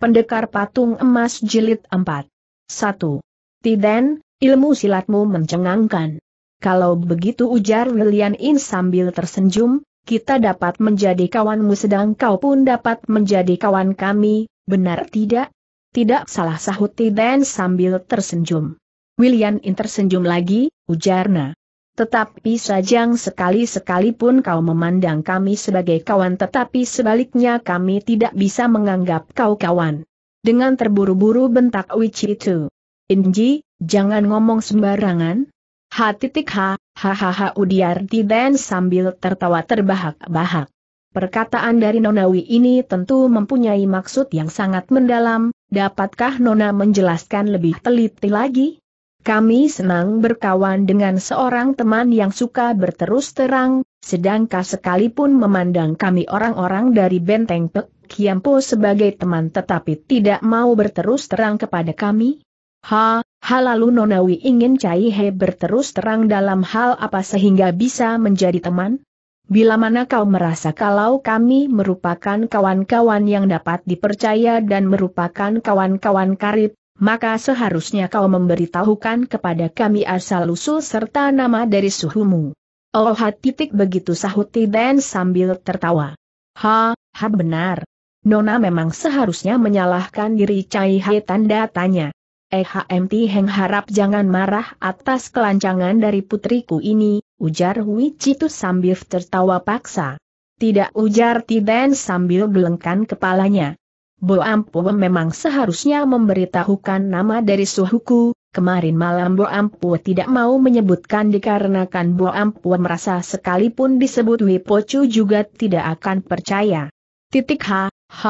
Pendekar Patung Emas Jilid 4. 1. Tiden, ilmu silatmu mencengangkan. Kalau begitu ujar Lilian In sambil tersenyum, kita dapat menjadi kawanmu sedang kau pun dapat menjadi kawan kami, benar tidak? Tidak salah sahut Tiden sambil tersenyum. William In tersenyum lagi, ujarnya. Tetapi sajang sekali-sekali pun kau memandang kami sebagai kawan tetapi sebaliknya kami tidak bisa menganggap kau kawan. Dengan terburu-buru bentak Wichi itu. Inji, jangan ngomong sembarangan. Ha titik ha, hahaha Udiarti dan sambil tertawa terbahak-bahak. Perkataan dari Nonawi ini tentu mempunyai maksud yang sangat mendalam, dapatkah Nona menjelaskan lebih teliti lagi? Kami senang berkawan dengan seorang teman yang suka berterus terang, sedangkan sekalipun memandang kami orang-orang dari benteng Pek Kiampo sebagai teman tetapi tidak mau berterus terang kepada kami? Ha, ha lalu Nonawi ingin Cai He berterus terang dalam hal apa sehingga bisa menjadi teman? Bila mana kau merasa kalau kami merupakan kawan-kawan yang dapat dipercaya dan merupakan kawan-kawan karib, maka seharusnya kau memberitahukan kepada kami asal-usul serta nama dari suhumu. Oh titik begitu sahut dan sambil tertawa. Ha, ha benar. Nona memang seharusnya menyalahkan diri Cai Hai tanda tanya. EHMT Heng harap jangan marah atas kelancangan dari putriku ini, ujar Hui Citu sambil tertawa paksa. Tidak ujar Tiden sambil gelengkan kepalanya. Bo Boampu memang seharusnya memberitahukan nama dari suhuku, kemarin malam Bo Boampu tidak mau menyebutkan dikarenakan Bo Boampu merasa sekalipun disebut Wipocu juga tidak akan percaya. Titik H, H,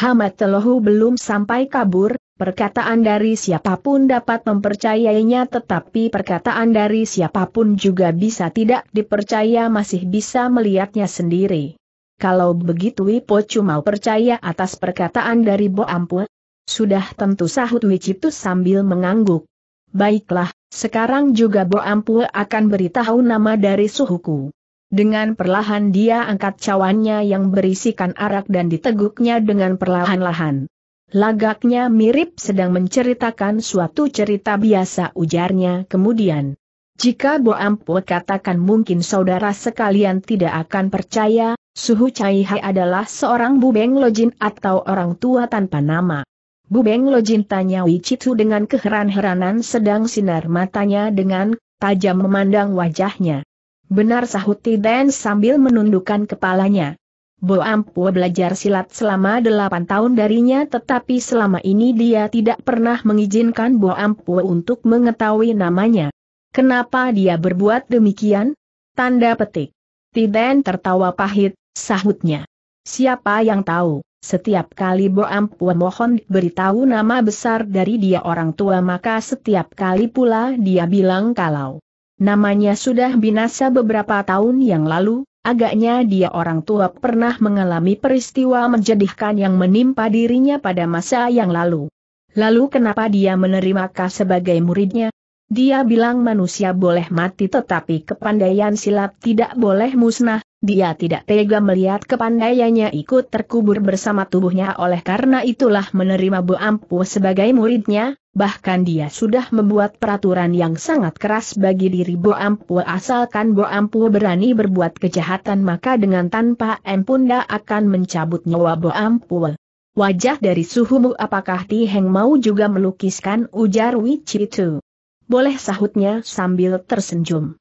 Hamatelohu belum sampai kabur, perkataan dari siapapun dapat mempercayainya tetapi perkataan dari siapapun juga bisa tidak dipercaya masih bisa melihatnya sendiri. Kalau begitu Wipo cuma percaya atas perkataan dari Bo Ampu. Sudah tentu sahut Wicitus sambil mengangguk. Baiklah, sekarang juga Bo Ampu akan beritahu nama dari suhuku. Dengan perlahan dia angkat cawannya yang berisikan arak dan diteguknya dengan perlahan-lahan. Lagaknya mirip sedang menceritakan suatu cerita biasa ujarnya kemudian. Jika Bo Ampu katakan mungkin saudara sekalian tidak akan percaya, Suhu Chai Hai adalah seorang bubeng lojin atau orang tua tanpa nama. Bubeng lojin tanya Wicitu dengan keheran-heranan sedang sinar matanya dengan tajam memandang wajahnya. Benar sahut Tiden sambil menundukkan kepalanya. Bo Ampu belajar silat selama delapan tahun darinya tetapi selama ini dia tidak pernah mengizinkan Bo Ampu untuk mengetahui namanya. Kenapa dia berbuat demikian? Tanda petik. Tiden tertawa pahit, Sahutnya. Siapa yang tahu, setiap kali Bo Ampua mohon beritahu nama besar dari dia orang tua maka setiap kali pula dia bilang kalau namanya sudah binasa beberapa tahun yang lalu, Agaknya dia orang tua pernah mengalami peristiwa menjadikan yang menimpa dirinya pada masa yang lalu. Lalu kenapa dia menerima kas sebagai muridnya? Dia bilang manusia boleh mati tetapi kepandaian silat tidak boleh musnah, dia tidak tega melihat kepandaiannya ikut terkubur bersama tubuhnya oleh karena itulah menerima Bu Ampu sebagai muridnya, bahkan dia sudah membuat peraturan yang sangat keras bagi diri Bu Ampu asalkan Bu Ampu berani berbuat kejahatan maka dengan tanpa empunda akan mencabut nyawa Bu Ampu. Wajah dari suhumu apakah Ti Heng mau juga melukiskan ujar Wichitu? Boleh sahutnya sambil tersenyum.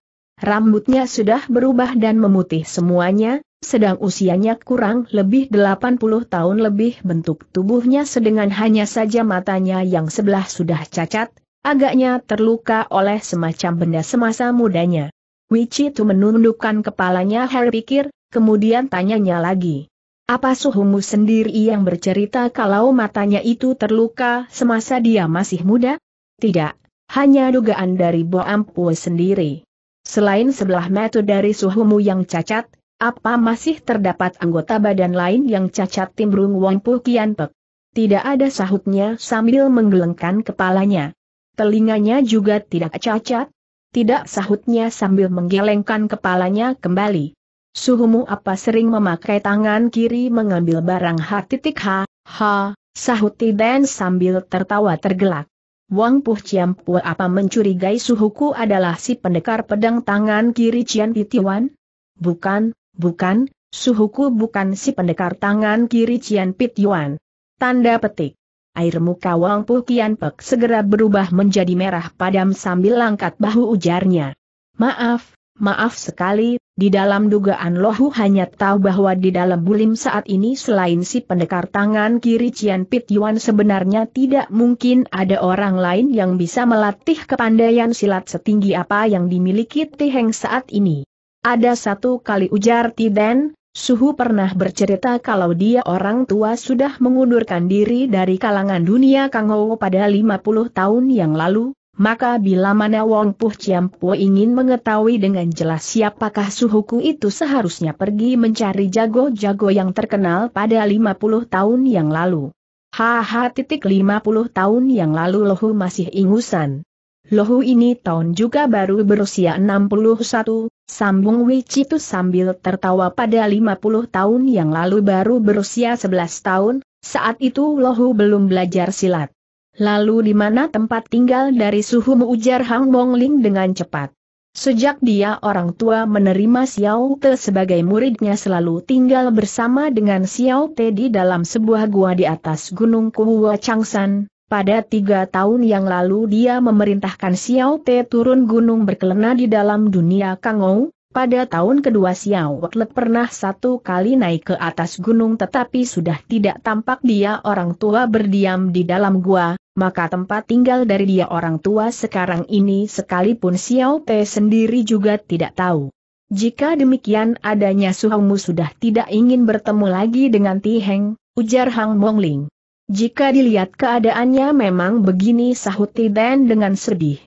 Rambutnya sudah berubah dan memutih semuanya, sedang usianya kurang lebih 80 tahun lebih bentuk tubuhnya sedangkan hanya saja matanya yang sebelah sudah cacat, agaknya terluka oleh semacam benda semasa mudanya. Wichitu menundukkan kepalanya Harry pikir, kemudian tanyanya lagi. Apa suhumu sendiri yang bercerita kalau matanya itu terluka semasa dia masih muda? Tidak, hanya dugaan dari Boampu sendiri. Selain sebelah mata dari suhumu yang cacat, apa masih terdapat anggota badan lain yang cacat timbrung Wongpu Kian Pek? Tidak ada sahutnya sambil menggelengkan kepalanya. Telinganya juga tidak cacat? Tidak sahutnya sambil menggelengkan kepalanya kembali. Suhumu apa sering memakai tangan kiri mengambil barang H titik H, H, sahut Dan sambil tertawa tergelak. Wang Puh Chiam Pue apa mencurigai suhuku adalah si pendekar pedang tangan kiri Cian Pitiwan? Bukan, bukan, suhuku bukan si pendekar tangan kiri Cian Pitiwan. Tanda petik. Air muka Wang Puh Kian Pek segera berubah menjadi merah padam sambil langkat bahu ujarnya. Maaf, Maaf sekali, di dalam dugaan Lohu hanya tahu bahwa di dalam bulim saat ini selain si pendekar tangan kiri Cian Pit Yuan sebenarnya tidak mungkin ada orang lain yang bisa melatih kepandaian silat setinggi apa yang dimiliki Tiheng saat ini. Ada satu kali ujar Tiden, Suhu pernah bercerita kalau dia orang tua sudah mengundurkan diri dari kalangan dunia Kang Ho pada 50 tahun yang lalu, maka bila mana Wong Puh Ciampo ingin mengetahui dengan jelas siapakah suhuku itu seharusnya pergi mencari jago-jago yang terkenal pada 50 tahun yang lalu. Haha titik 50 tahun yang lalu Lohu masih ingusan. Lohu ini tahun juga baru berusia 61, sambung itu sambil tertawa pada 50 tahun yang lalu baru berusia 11 tahun, saat itu Lohu belum belajar silat. Lalu di mana tempat tinggal dari suhu ujar Hang Bong Ling dengan cepat. Sejak dia orang tua menerima Xiao Te sebagai muridnya selalu tinggal bersama dengan Xiao Te di dalam sebuah gua di atas gunung Kuwa Changsan. Pada tiga tahun yang lalu dia memerintahkan Xiao Te turun gunung berkelana di dalam dunia Kangou, pada tahun kedua Xiao Te pernah satu kali naik ke atas gunung tetapi sudah tidak tampak dia orang tua berdiam di dalam gua, maka tempat tinggal dari dia orang tua sekarang ini sekalipun Xiao Pei sendiri juga tidak tahu. Jika demikian adanya Suhongmu sudah tidak ingin bertemu lagi dengan Ti Heng, ujar Hang Mongling. Jika dilihat keadaannya memang begini sahut Ti Dan dengan sedih.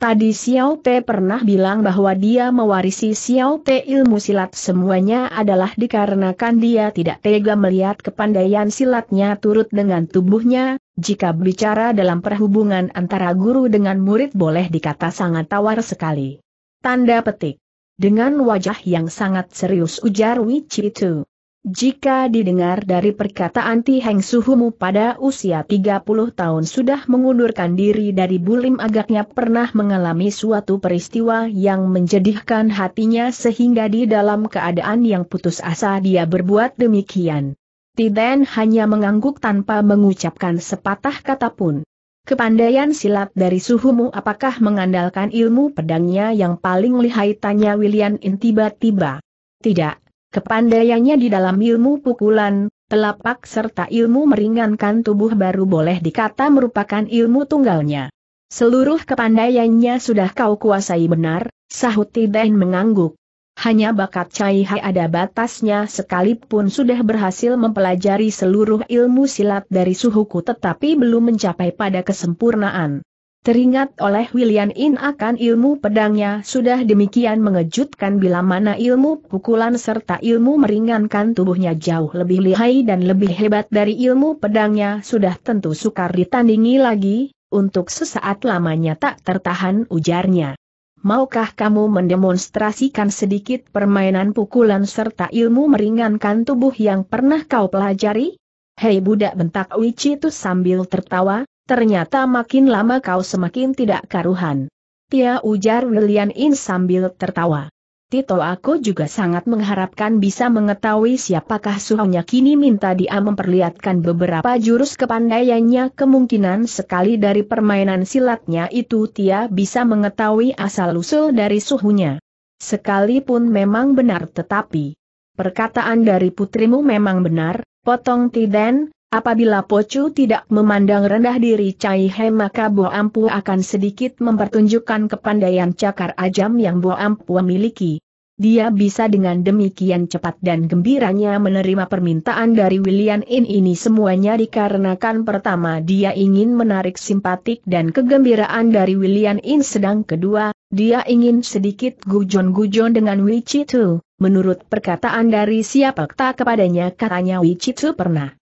Tadi Xiao Te pernah bilang bahwa dia mewarisi Xiao Te ilmu silat semuanya adalah dikarenakan dia tidak tega melihat kepandaian silatnya turut dengan tubuhnya, jika bicara dalam perhubungan antara guru dengan murid boleh dikata sangat tawar sekali. Tanda petik. Dengan wajah yang sangat serius ujar Wichi itu. Jika didengar dari perkataan Ti Heng Suhumu pada usia 30 tahun sudah mengundurkan diri dari Bulim agaknya pernah mengalami suatu peristiwa yang menjadikan hatinya sehingga di dalam keadaan yang putus asa dia berbuat demikian. Tiden hanya mengangguk tanpa mengucapkan sepatah kata pun. Kepandaian silat dari suhumu apakah mengandalkan ilmu pedangnya yang paling lihai tanya William In tiba-tiba. Tidak, kepandaiannya di dalam ilmu pukulan, telapak serta ilmu meringankan tubuh baru boleh dikata merupakan ilmu tunggalnya. Seluruh kepandaiannya sudah kau kuasai benar, sahut Tiden mengangguk. Hanya bakat Cai Hai ada batasnya sekalipun sudah berhasil mempelajari seluruh ilmu silat dari suhuku tetapi belum mencapai pada kesempurnaan. Teringat oleh William In akan ilmu pedangnya sudah demikian mengejutkan bila mana ilmu pukulan serta ilmu meringankan tubuhnya jauh lebih lihai dan lebih hebat dari ilmu pedangnya sudah tentu sukar ditandingi lagi, untuk sesaat lamanya tak tertahan ujarnya maukah kamu mendemonstrasikan sedikit permainan pukulan serta ilmu meringankan tubuh yang pernah kau pelajari? Hei budak bentak Wichi itu sambil tertawa, ternyata makin lama kau semakin tidak karuhan. Tia ujar William In sambil tertawa. Tito aku juga sangat mengharapkan bisa mengetahui siapakah suhunya kini minta dia memperlihatkan beberapa jurus kepandaiannya kemungkinan sekali dari permainan silatnya itu dia bisa mengetahui asal-usul dari suhunya. Sekalipun memang benar tetapi perkataan dari putrimu memang benar, potong Tiden, Apabila Pocu tidak memandang rendah diri Cai He maka Bo Ampu akan sedikit mempertunjukkan kepandaian cakar ajam yang Bo Ampu miliki. Dia bisa dengan demikian cepat dan gembiranya menerima permintaan dari William In ini semuanya dikarenakan pertama dia ingin menarik simpatik dan kegembiraan dari William In sedang kedua, dia ingin sedikit gujon-gujon dengan Wichitu. Menurut perkataan dari siapa kepadanya katanya Wichitu pernah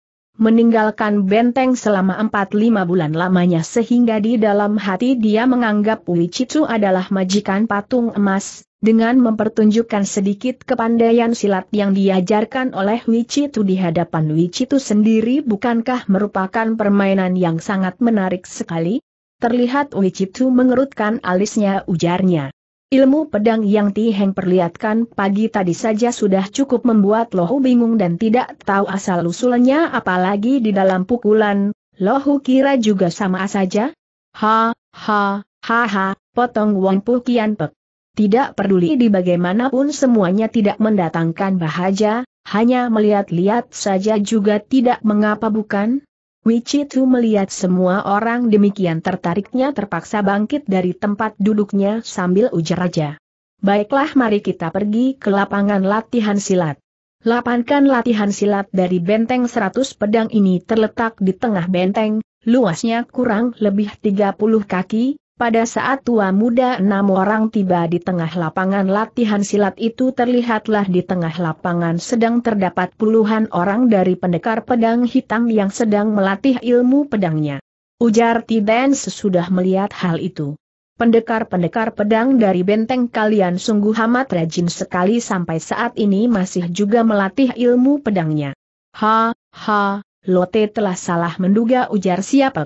meninggalkan benteng selama 4-5 bulan lamanya sehingga di dalam hati dia menganggap Ui adalah majikan patung emas, dengan mempertunjukkan sedikit kepandaian silat yang diajarkan oleh Wicitu di hadapan Wicitu sendiri bukankah merupakan permainan yang sangat menarik sekali? Terlihat Wicitu mengerutkan alisnya ujarnya. Ilmu pedang yang Ti Heng perlihatkan pagi tadi saja sudah cukup membuat Lohu bingung dan tidak tahu asal-usulnya apalagi di dalam pukulan, Lohu kira juga sama saja? Ha, ha, ha ha, potong Wong Pu Kian Pek. Tidak peduli di bagaimanapun semuanya tidak mendatangkan bahaja, hanya melihat-lihat saja juga tidak mengapa bukan? Tu melihat semua orang demikian tertariknya terpaksa bangkit dari tempat duduknya sambil ujar raja. Baiklah mari kita pergi ke lapangan latihan silat. Lapangan latihan silat dari benteng 100 pedang ini terletak di tengah benteng, luasnya kurang lebih 30 kaki, pada saat tua muda enam orang tiba di tengah lapangan latihan silat itu terlihatlah di tengah lapangan sedang terdapat puluhan orang dari pendekar pedang hitam yang sedang melatih ilmu pedangnya. Ujar Tiden sesudah melihat hal itu. Pendekar-pendekar pedang dari benteng kalian sungguh amat rajin sekali sampai saat ini masih juga melatih ilmu pedangnya. Ha, ha, Lote telah salah menduga ujar siapa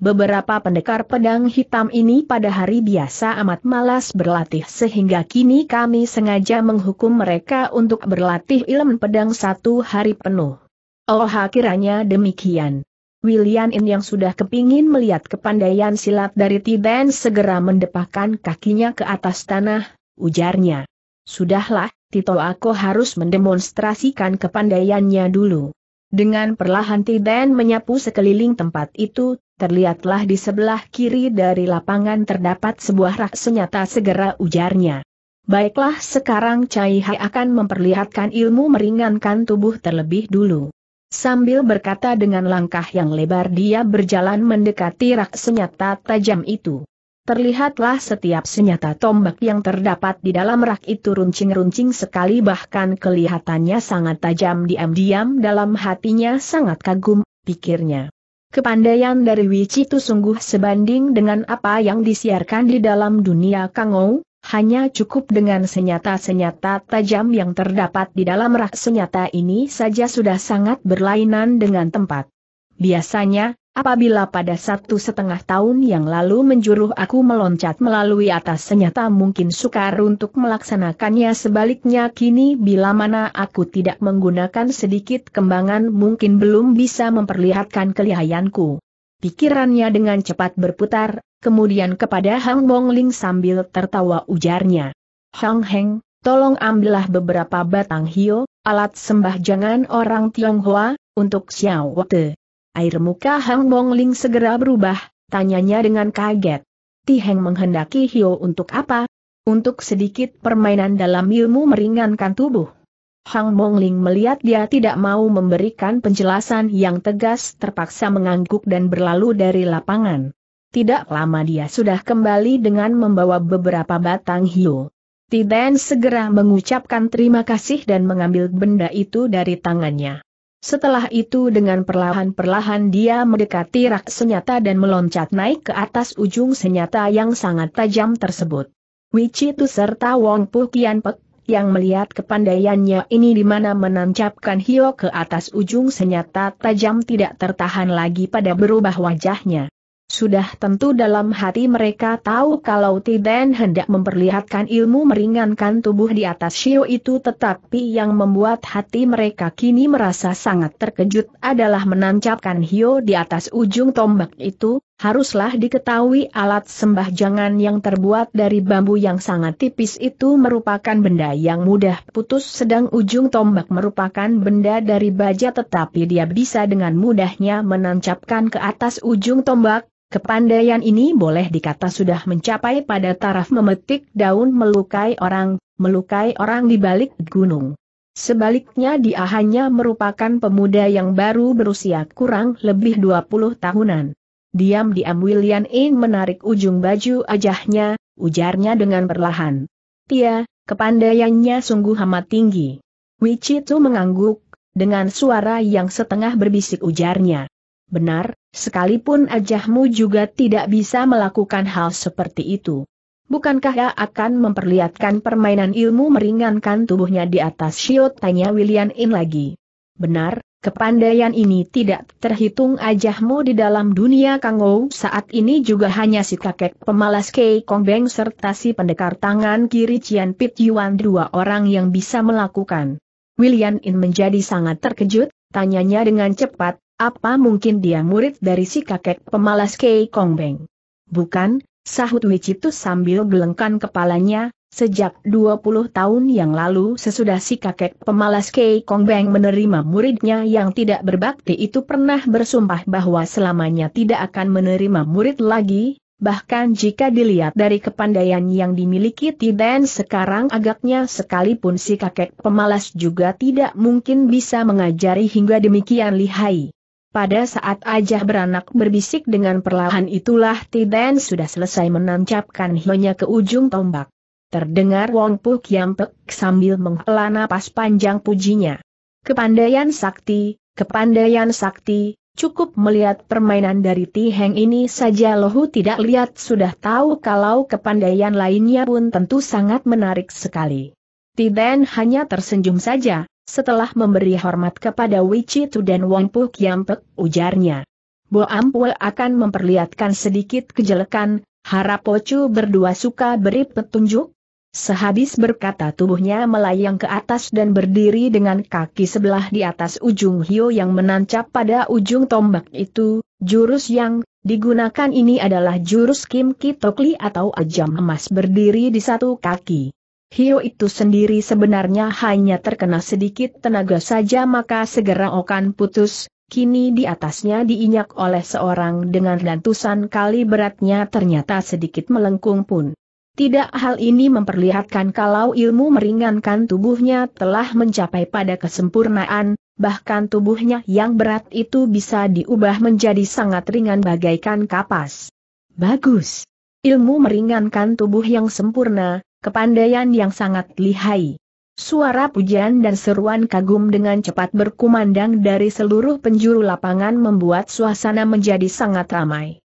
Beberapa pendekar pedang hitam ini pada hari biasa amat malas berlatih sehingga kini kami sengaja menghukum mereka untuk berlatih ilmu pedang satu hari penuh. Oh akhirnya demikian. William In yang sudah kepingin melihat kepandaian silat dari Tiden segera mendepahkan kakinya ke atas tanah, ujarnya. Sudahlah, Tito aku harus mendemonstrasikan kepandaiannya dulu. Dengan perlahan Tiden menyapu sekeliling tempat itu, Terlihatlah di sebelah kiri dari lapangan terdapat sebuah rak senjata segera ujarnya. Baiklah sekarang Cai Hai akan memperlihatkan ilmu meringankan tubuh terlebih dulu. Sambil berkata dengan langkah yang lebar dia berjalan mendekati rak senjata tajam itu. Terlihatlah setiap senjata tombak yang terdapat di dalam rak itu runcing-runcing sekali bahkan kelihatannya sangat tajam diam-diam dalam hatinya sangat kagum, pikirnya. Kepandaian dari itu sungguh sebanding dengan apa yang disiarkan di dalam dunia Kangou, hanya cukup dengan senyata-senyata tajam yang terdapat di dalam rak senyata ini saja sudah sangat berlainan dengan tempat. Biasanya, Apabila pada satu setengah tahun yang lalu menjuruh aku meloncat melalui atas senyata mungkin sukar untuk melaksanakannya sebaliknya kini bila mana aku tidak menggunakan sedikit kembangan mungkin belum bisa memperlihatkan kelihayanku. Pikirannya dengan cepat berputar, kemudian kepada Hang Ling sambil tertawa ujarnya. Hang Heng, tolong ambillah beberapa batang hio, alat sembah jangan orang Tionghoa, untuk Xiao Te. Air muka Hang Ling segera berubah, tanyanya dengan kaget. Ti Tiheng menghendaki Hio untuk apa? Untuk sedikit permainan dalam ilmu meringankan tubuh. Hang Mong Ling melihat dia tidak mau memberikan penjelasan yang tegas terpaksa mengangguk dan berlalu dari lapangan. Tidak lama dia sudah kembali dengan membawa beberapa batang Hio. Tiden segera mengucapkan terima kasih dan mengambil benda itu dari tangannya. Setelah itu dengan perlahan-perlahan dia mendekati rak senyata dan meloncat naik ke atas ujung senyata yang sangat tajam tersebut. Wicitu serta Wong Pu Kian Pek, yang melihat kepandaiannya ini di mana menancapkan hio ke atas ujung senyata tajam tidak tertahan lagi pada berubah wajahnya. Sudah tentu dalam hati mereka tahu kalau Tiden hendak memperlihatkan ilmu meringankan tubuh di atas Shio itu tetapi yang membuat hati mereka kini merasa sangat terkejut adalah menancapkan Hio di atas ujung tombak itu, haruslah diketahui alat sembah jangan yang terbuat dari bambu yang sangat tipis itu merupakan benda yang mudah putus sedang ujung tombak merupakan benda dari baja tetapi dia bisa dengan mudahnya menancapkan ke atas ujung tombak, kepandaian ini boleh dikata sudah mencapai pada taraf memetik daun melukai orang, melukai orang di balik gunung. Sebaliknya dia hanya merupakan pemuda yang baru berusia kurang lebih 20 tahunan. Diam-diam William Ing menarik ujung baju ajahnya, ujarnya dengan perlahan. Tia, kepandaiannya sungguh amat tinggi. Wicitu mengangguk, dengan suara yang setengah berbisik ujarnya. Benar, sekalipun ajahmu juga tidak bisa melakukan hal seperti itu. Bukankah ia akan memperlihatkan permainan ilmu meringankan tubuhnya di atas shield? Tanya William In lagi. Benar, Kepandaian ini tidak terhitung ajahmu di dalam dunia Kangou saat ini juga hanya si kakek pemalas Kei Beng serta si pendekar tangan kiri Cian Pit Yuan dua orang yang bisa melakukan. William In menjadi sangat terkejut, tanyanya dengan cepat, apa mungkin dia murid dari si kakek pemalas Kei Beng? Bukan, sahut Wicitus sambil gelengkan kepalanya, Sejak 20 tahun yang lalu sesudah si kakek pemalas Kei Kong Beng menerima muridnya yang tidak berbakti itu pernah bersumpah bahwa selamanya tidak akan menerima murid lagi, bahkan jika dilihat dari kepandaian yang dimiliki Tiden sekarang agaknya sekalipun si kakek pemalas juga tidak mungkin bisa mengajari hingga demikian lihai. Pada saat Ajah beranak berbisik dengan perlahan itulah Tiden sudah selesai menancapkan hionya ke ujung tombak. Terdengar Wong Pu Kiam Pek sambil menghela napas panjang pujinya. Kepandaian sakti, kepandaian sakti, cukup melihat permainan dari Ti Heng ini saja lohu tidak lihat sudah tahu kalau kepandaian lainnya pun tentu sangat menarik sekali. Ti Ben hanya tersenyum saja, setelah memberi hormat kepada Wici Tu dan Wong Pu Kiam Pek, ujarnya. Bo Ampul akan memperlihatkan sedikit kejelekan, harap Pocu berdua suka beri petunjuk, Sehabis berkata tubuhnya melayang ke atas dan berdiri dengan kaki sebelah di atas ujung hiu yang menancap pada ujung tombak itu, jurus yang digunakan ini adalah jurus Kim Kitokli atau ajam emas berdiri di satu kaki. Hiu itu sendiri sebenarnya hanya terkena sedikit tenaga saja maka segera okan putus, kini di atasnya diinjak oleh seorang dengan lantusan kali beratnya ternyata sedikit melengkung pun. Tidak hal ini memperlihatkan kalau ilmu meringankan tubuhnya telah mencapai pada kesempurnaan, bahkan tubuhnya yang berat itu bisa diubah menjadi sangat ringan bagaikan kapas. Bagus. Ilmu meringankan tubuh yang sempurna, kepandaian yang sangat lihai. Suara pujian dan seruan kagum dengan cepat berkumandang dari seluruh penjuru lapangan membuat suasana menjadi sangat ramai.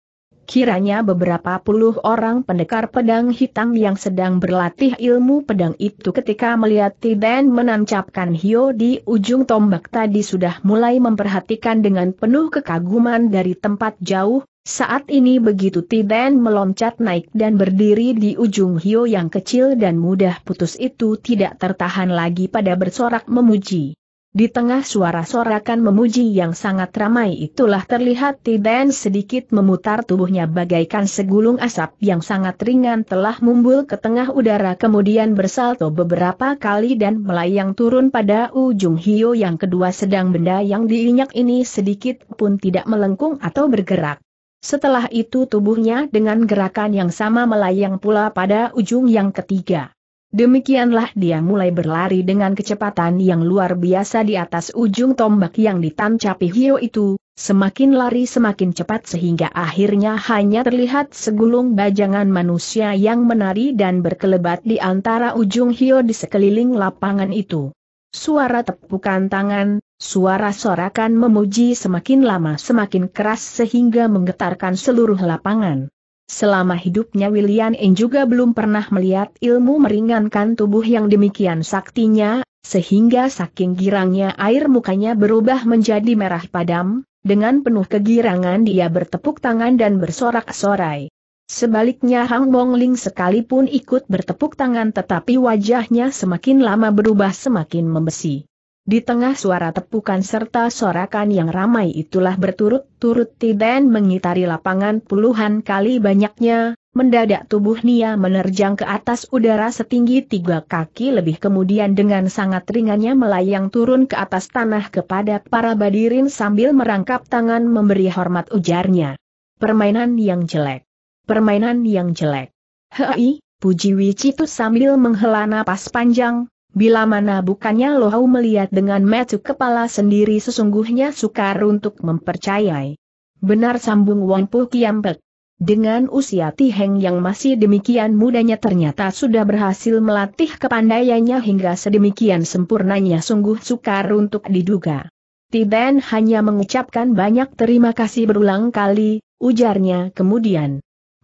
Kiranya beberapa puluh orang pendekar pedang hitam yang sedang berlatih ilmu pedang itu ketika melihat Tiden menancapkan Hio di ujung tombak tadi sudah mulai memperhatikan dengan penuh kekaguman dari tempat jauh, saat ini begitu Tiden meloncat naik dan berdiri di ujung Hio yang kecil dan mudah putus itu tidak tertahan lagi pada bersorak memuji. Di tengah suara sorakan memuji yang sangat ramai itulah terlihat Tiden sedikit memutar tubuhnya bagaikan segulung asap yang sangat ringan telah mumbul ke tengah udara kemudian bersalto beberapa kali dan melayang turun pada ujung hio yang kedua sedang benda yang diinyak ini sedikit pun tidak melengkung atau bergerak. Setelah itu tubuhnya dengan gerakan yang sama melayang pula pada ujung yang ketiga. Demikianlah dia mulai berlari dengan kecepatan yang luar biasa di atas ujung tombak yang ditancapi Hio itu, semakin lari semakin cepat sehingga akhirnya hanya terlihat segulung bajangan manusia yang menari dan berkelebat di antara ujung Hio di sekeliling lapangan itu. Suara tepukan tangan, suara sorakan memuji semakin lama semakin keras sehingga menggetarkan seluruh lapangan. Selama hidupnya William N juga belum pernah melihat ilmu meringankan tubuh yang demikian saktinya, sehingga saking girangnya air mukanya berubah menjadi merah padam, dengan penuh kegirangan dia bertepuk tangan dan bersorak-sorai. Sebaliknya Hang Ling sekalipun ikut bertepuk tangan tetapi wajahnya semakin lama berubah semakin membesi. Di tengah suara tepukan serta sorakan yang ramai itulah berturut-turut Tiden mengitari lapangan puluhan kali banyaknya, mendadak tubuh Nia menerjang ke atas udara setinggi tiga kaki lebih kemudian dengan sangat ringannya melayang turun ke atas tanah kepada para badirin sambil merangkap tangan memberi hormat ujarnya. Permainan yang jelek. Permainan yang jelek. Hei, puji Wicitus sambil menghela napas panjang, Bila mana bukannya Lohau melihat dengan metu kepala sendiri sesungguhnya sukar untuk mempercayai. Benar sambung Wang Pu Kiampek. Dengan usia Tiheng yang masih demikian mudanya ternyata sudah berhasil melatih kepandaiannya hingga sedemikian sempurnanya sungguh sukar untuk diduga. Tiben hanya mengucapkan banyak terima kasih berulang kali, ujarnya kemudian.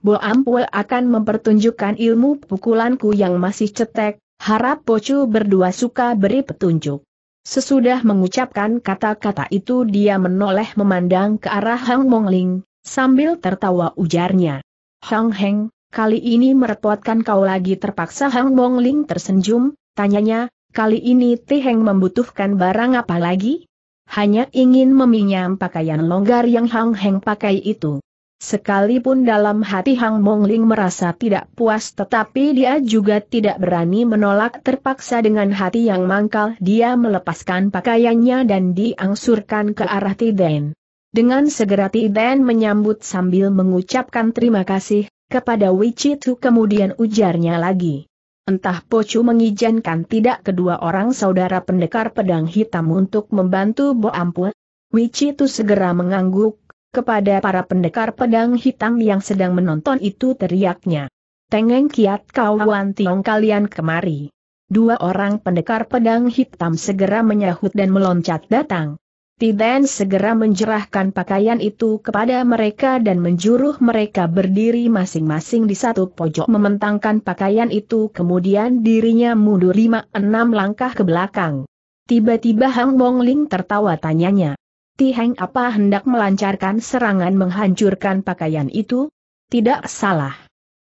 Bo Ampul akan mempertunjukkan ilmu pukulanku yang masih cetek, Harap Pocu berdua suka beri petunjuk. Sesudah mengucapkan kata-kata itu dia menoleh memandang ke arah Hang Mongling, sambil tertawa ujarnya. Hang Heng, kali ini merepotkan kau lagi terpaksa Hang Mongling tersenyum, tanyanya, kali ini Heng membutuhkan barang apa lagi? Hanya ingin meminjam pakaian longgar yang Hang Heng pakai itu. Sekalipun dalam hati Hang Mong Ling merasa tidak puas tetapi dia juga tidak berani menolak terpaksa dengan hati yang mangkal dia melepaskan pakaiannya dan diangsurkan ke arah Tiden. Dengan segera Tiden menyambut sambil mengucapkan terima kasih, kepada Wichitu kemudian ujarnya lagi. Entah Pocu mengizinkan tidak kedua orang saudara pendekar pedang hitam untuk membantu Bo Ampu. Wichitu segera mengangguk kepada para pendekar pedang hitam yang sedang menonton itu teriaknya. Tengeng kiat kawan tiong kalian kemari. Dua orang pendekar pedang hitam segera menyahut dan meloncat datang. Tiden segera menjerahkan pakaian itu kepada mereka dan menjuruh mereka berdiri masing-masing di satu pojok mementangkan pakaian itu kemudian dirinya mundur lima enam langkah ke belakang. Tiba-tiba Hang Ling tertawa tanyanya. Tiheng apa hendak melancarkan serangan menghancurkan pakaian itu? Tidak salah.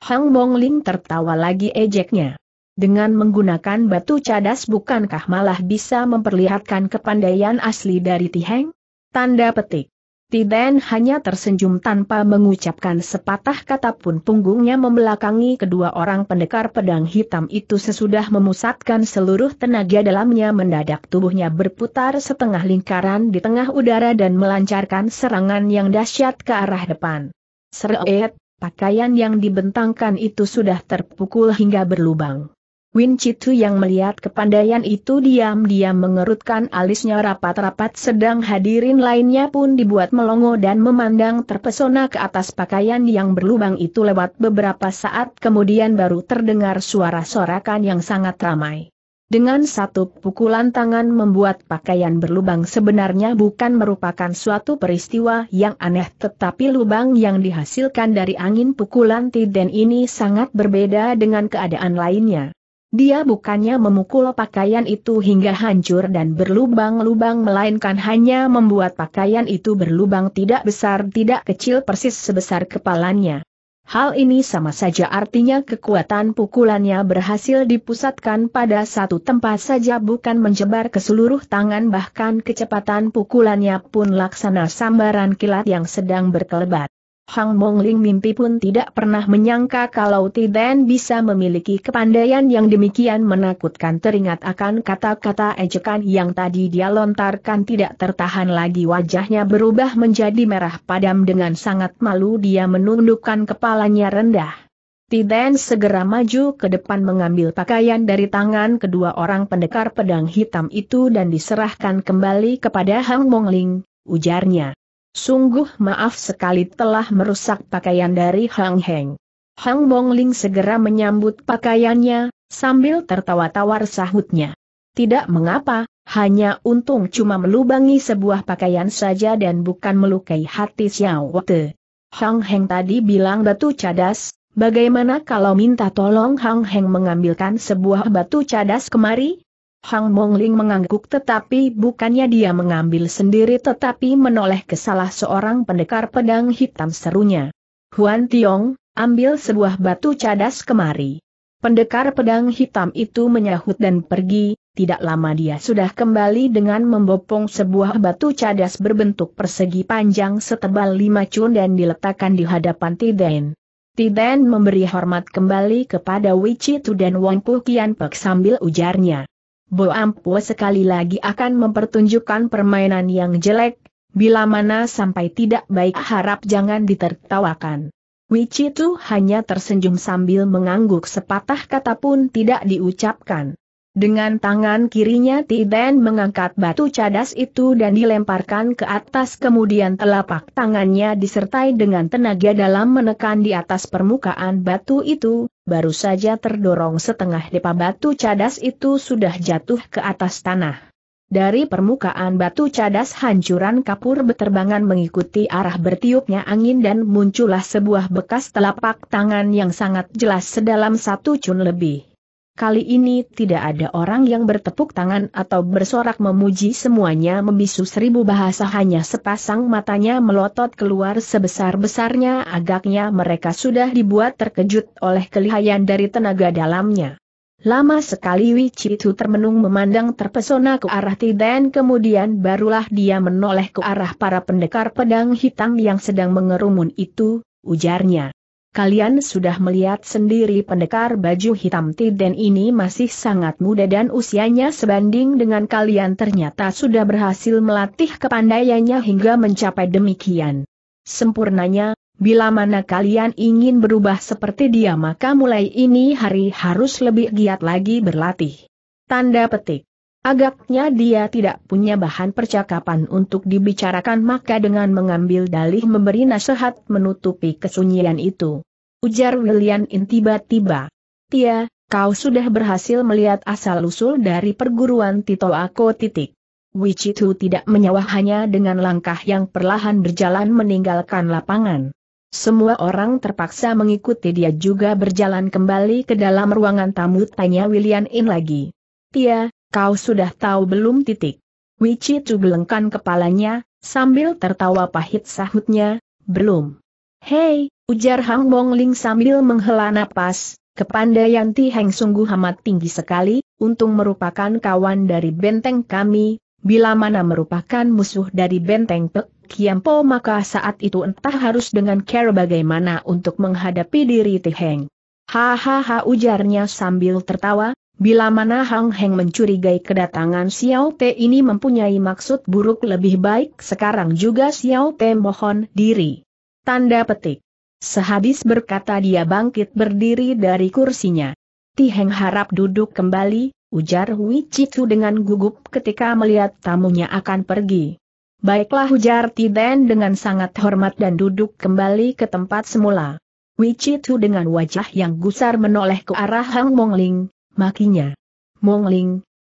Hang Ling tertawa lagi ejeknya. Dengan menggunakan batu cadas bukankah malah bisa memperlihatkan kepandaian asli dari Tiheng? Tanda petik. Tiden hanya tersenyum tanpa mengucapkan sepatah kata pun punggungnya membelakangi kedua orang pendekar pedang hitam itu sesudah memusatkan seluruh tenaga dalamnya mendadak tubuhnya berputar setengah lingkaran di tengah udara dan melancarkan serangan yang dahsyat ke arah depan. Seret, pakaian yang dibentangkan itu sudah terpukul hingga berlubang. Win Chitu yang melihat kepandaian itu diam-diam mengerutkan alisnya rapat-rapat sedang hadirin lainnya pun dibuat melongo dan memandang terpesona ke atas pakaian yang berlubang itu lewat beberapa saat kemudian baru terdengar suara sorakan yang sangat ramai. Dengan satu pukulan tangan membuat pakaian berlubang sebenarnya bukan merupakan suatu peristiwa yang aneh tetapi lubang yang dihasilkan dari angin pukulan tiden ini sangat berbeda dengan keadaan lainnya. Dia bukannya memukul pakaian itu hingga hancur dan berlubang-lubang melainkan hanya membuat pakaian itu berlubang tidak besar tidak kecil persis sebesar kepalanya. Hal ini sama saja artinya kekuatan pukulannya berhasil dipusatkan pada satu tempat saja bukan menjebar ke seluruh tangan bahkan kecepatan pukulannya pun laksana sambaran kilat yang sedang berkelebat. Hang Mongling mimpi pun tidak pernah menyangka kalau Tiden bisa memiliki kepandaian yang demikian menakutkan teringat akan kata-kata ejekan yang tadi dia lontarkan tidak tertahan lagi wajahnya berubah menjadi merah padam dengan sangat malu dia menundukkan kepalanya rendah. Tiden segera maju ke depan mengambil pakaian dari tangan kedua orang pendekar pedang hitam itu dan diserahkan kembali kepada Hang Mongling, ujarnya. Sungguh maaf sekali telah merusak pakaian dari Hang Heng. Hang Ling segera menyambut pakaiannya, sambil tertawa tawa sahutnya. Tidak mengapa, hanya untung cuma melubangi sebuah pakaian saja dan bukan melukai hati Xiao Wate. Hang Heng tadi bilang batu cadas, bagaimana kalau minta tolong Hang Heng mengambilkan sebuah batu cadas kemari? Hang Mongling mengangguk tetapi bukannya dia mengambil sendiri tetapi menoleh ke salah seorang pendekar pedang hitam serunya. Huan Tiong, ambil sebuah batu cadas kemari. Pendekar pedang hitam itu menyahut dan pergi, tidak lama dia sudah kembali dengan membopong sebuah batu cadas berbentuk persegi panjang setebal lima cun dan diletakkan di hadapan Tiden. Tiden memberi hormat kembali kepada Wichitu dan Wang Pukian Kian Pek sambil ujarnya. Boampo sekali lagi akan mempertunjukkan permainan yang jelek, bila mana sampai tidak baik harap jangan ditertawakan. Wichitu hanya tersenyum sambil mengangguk sepatah kata pun tidak diucapkan. Dengan tangan kirinya Tiben mengangkat batu cadas itu dan dilemparkan ke atas kemudian telapak tangannya disertai dengan tenaga dalam menekan di atas permukaan batu itu, baru saja terdorong setengah depa batu cadas itu sudah jatuh ke atas tanah. Dari permukaan batu cadas hancuran kapur beterbangan mengikuti arah bertiupnya angin dan muncullah sebuah bekas telapak tangan yang sangat jelas sedalam satu cun lebih. Kali ini tidak ada orang yang bertepuk tangan atau bersorak memuji semuanya membisu seribu bahasa hanya sepasang matanya melotot keluar sebesar-besarnya agaknya mereka sudah dibuat terkejut oleh kelihayan dari tenaga dalamnya. Lama sekali itu termenung memandang terpesona ke arah Tiden kemudian barulah dia menoleh ke arah para pendekar pedang hitam yang sedang mengerumun itu, ujarnya. Kalian sudah melihat sendiri pendekar baju hitam Tiden ini masih sangat muda dan usianya sebanding dengan kalian ternyata sudah berhasil melatih kepandaiannya hingga mencapai demikian. Sempurnanya, Bila mana kalian ingin berubah seperti dia maka mulai ini hari harus lebih giat lagi berlatih. Tanda petik. Agaknya dia tidak punya bahan percakapan untuk dibicarakan maka dengan mengambil dalih memberi nasihat menutupi kesunyian itu. Ujar William In tiba-tiba. Tia, kau sudah berhasil melihat asal-usul dari perguruan Tito Ako titik. Wichitu tidak menyawah hanya dengan langkah yang perlahan berjalan meninggalkan lapangan. Semua orang terpaksa mengikuti dia juga berjalan kembali ke dalam ruangan tamu tanya William In lagi. Tia, Kau sudah tahu belum titik? Wici cubelengkan kepalanya, sambil tertawa pahit sahutnya, belum. Hei, ujar Hang Bong Ling sambil menghela napas, kepandaian Ti Heng sungguh amat tinggi sekali, untung merupakan kawan dari benteng kami, bila mana merupakan musuh dari benteng Pek Kiampo maka saat itu entah harus dengan care bagaimana untuk menghadapi diri Ti Heng. Hahaha ujarnya sambil tertawa, Bila mana Hang Heng mencurigai kedatangan Xiao Te ini mempunyai maksud buruk lebih baik sekarang juga Xiao Te mohon diri. Tanda petik. Sehabis berkata dia bangkit berdiri dari kursinya. Ti Heng harap duduk kembali, ujar Hui Chitu dengan gugup ketika melihat tamunya akan pergi. Baiklah ujar Ti Tiden dengan sangat hormat dan duduk kembali ke tempat semula. Wichitu dengan wajah yang gusar menoleh ke arah Hang Mongling, makinya.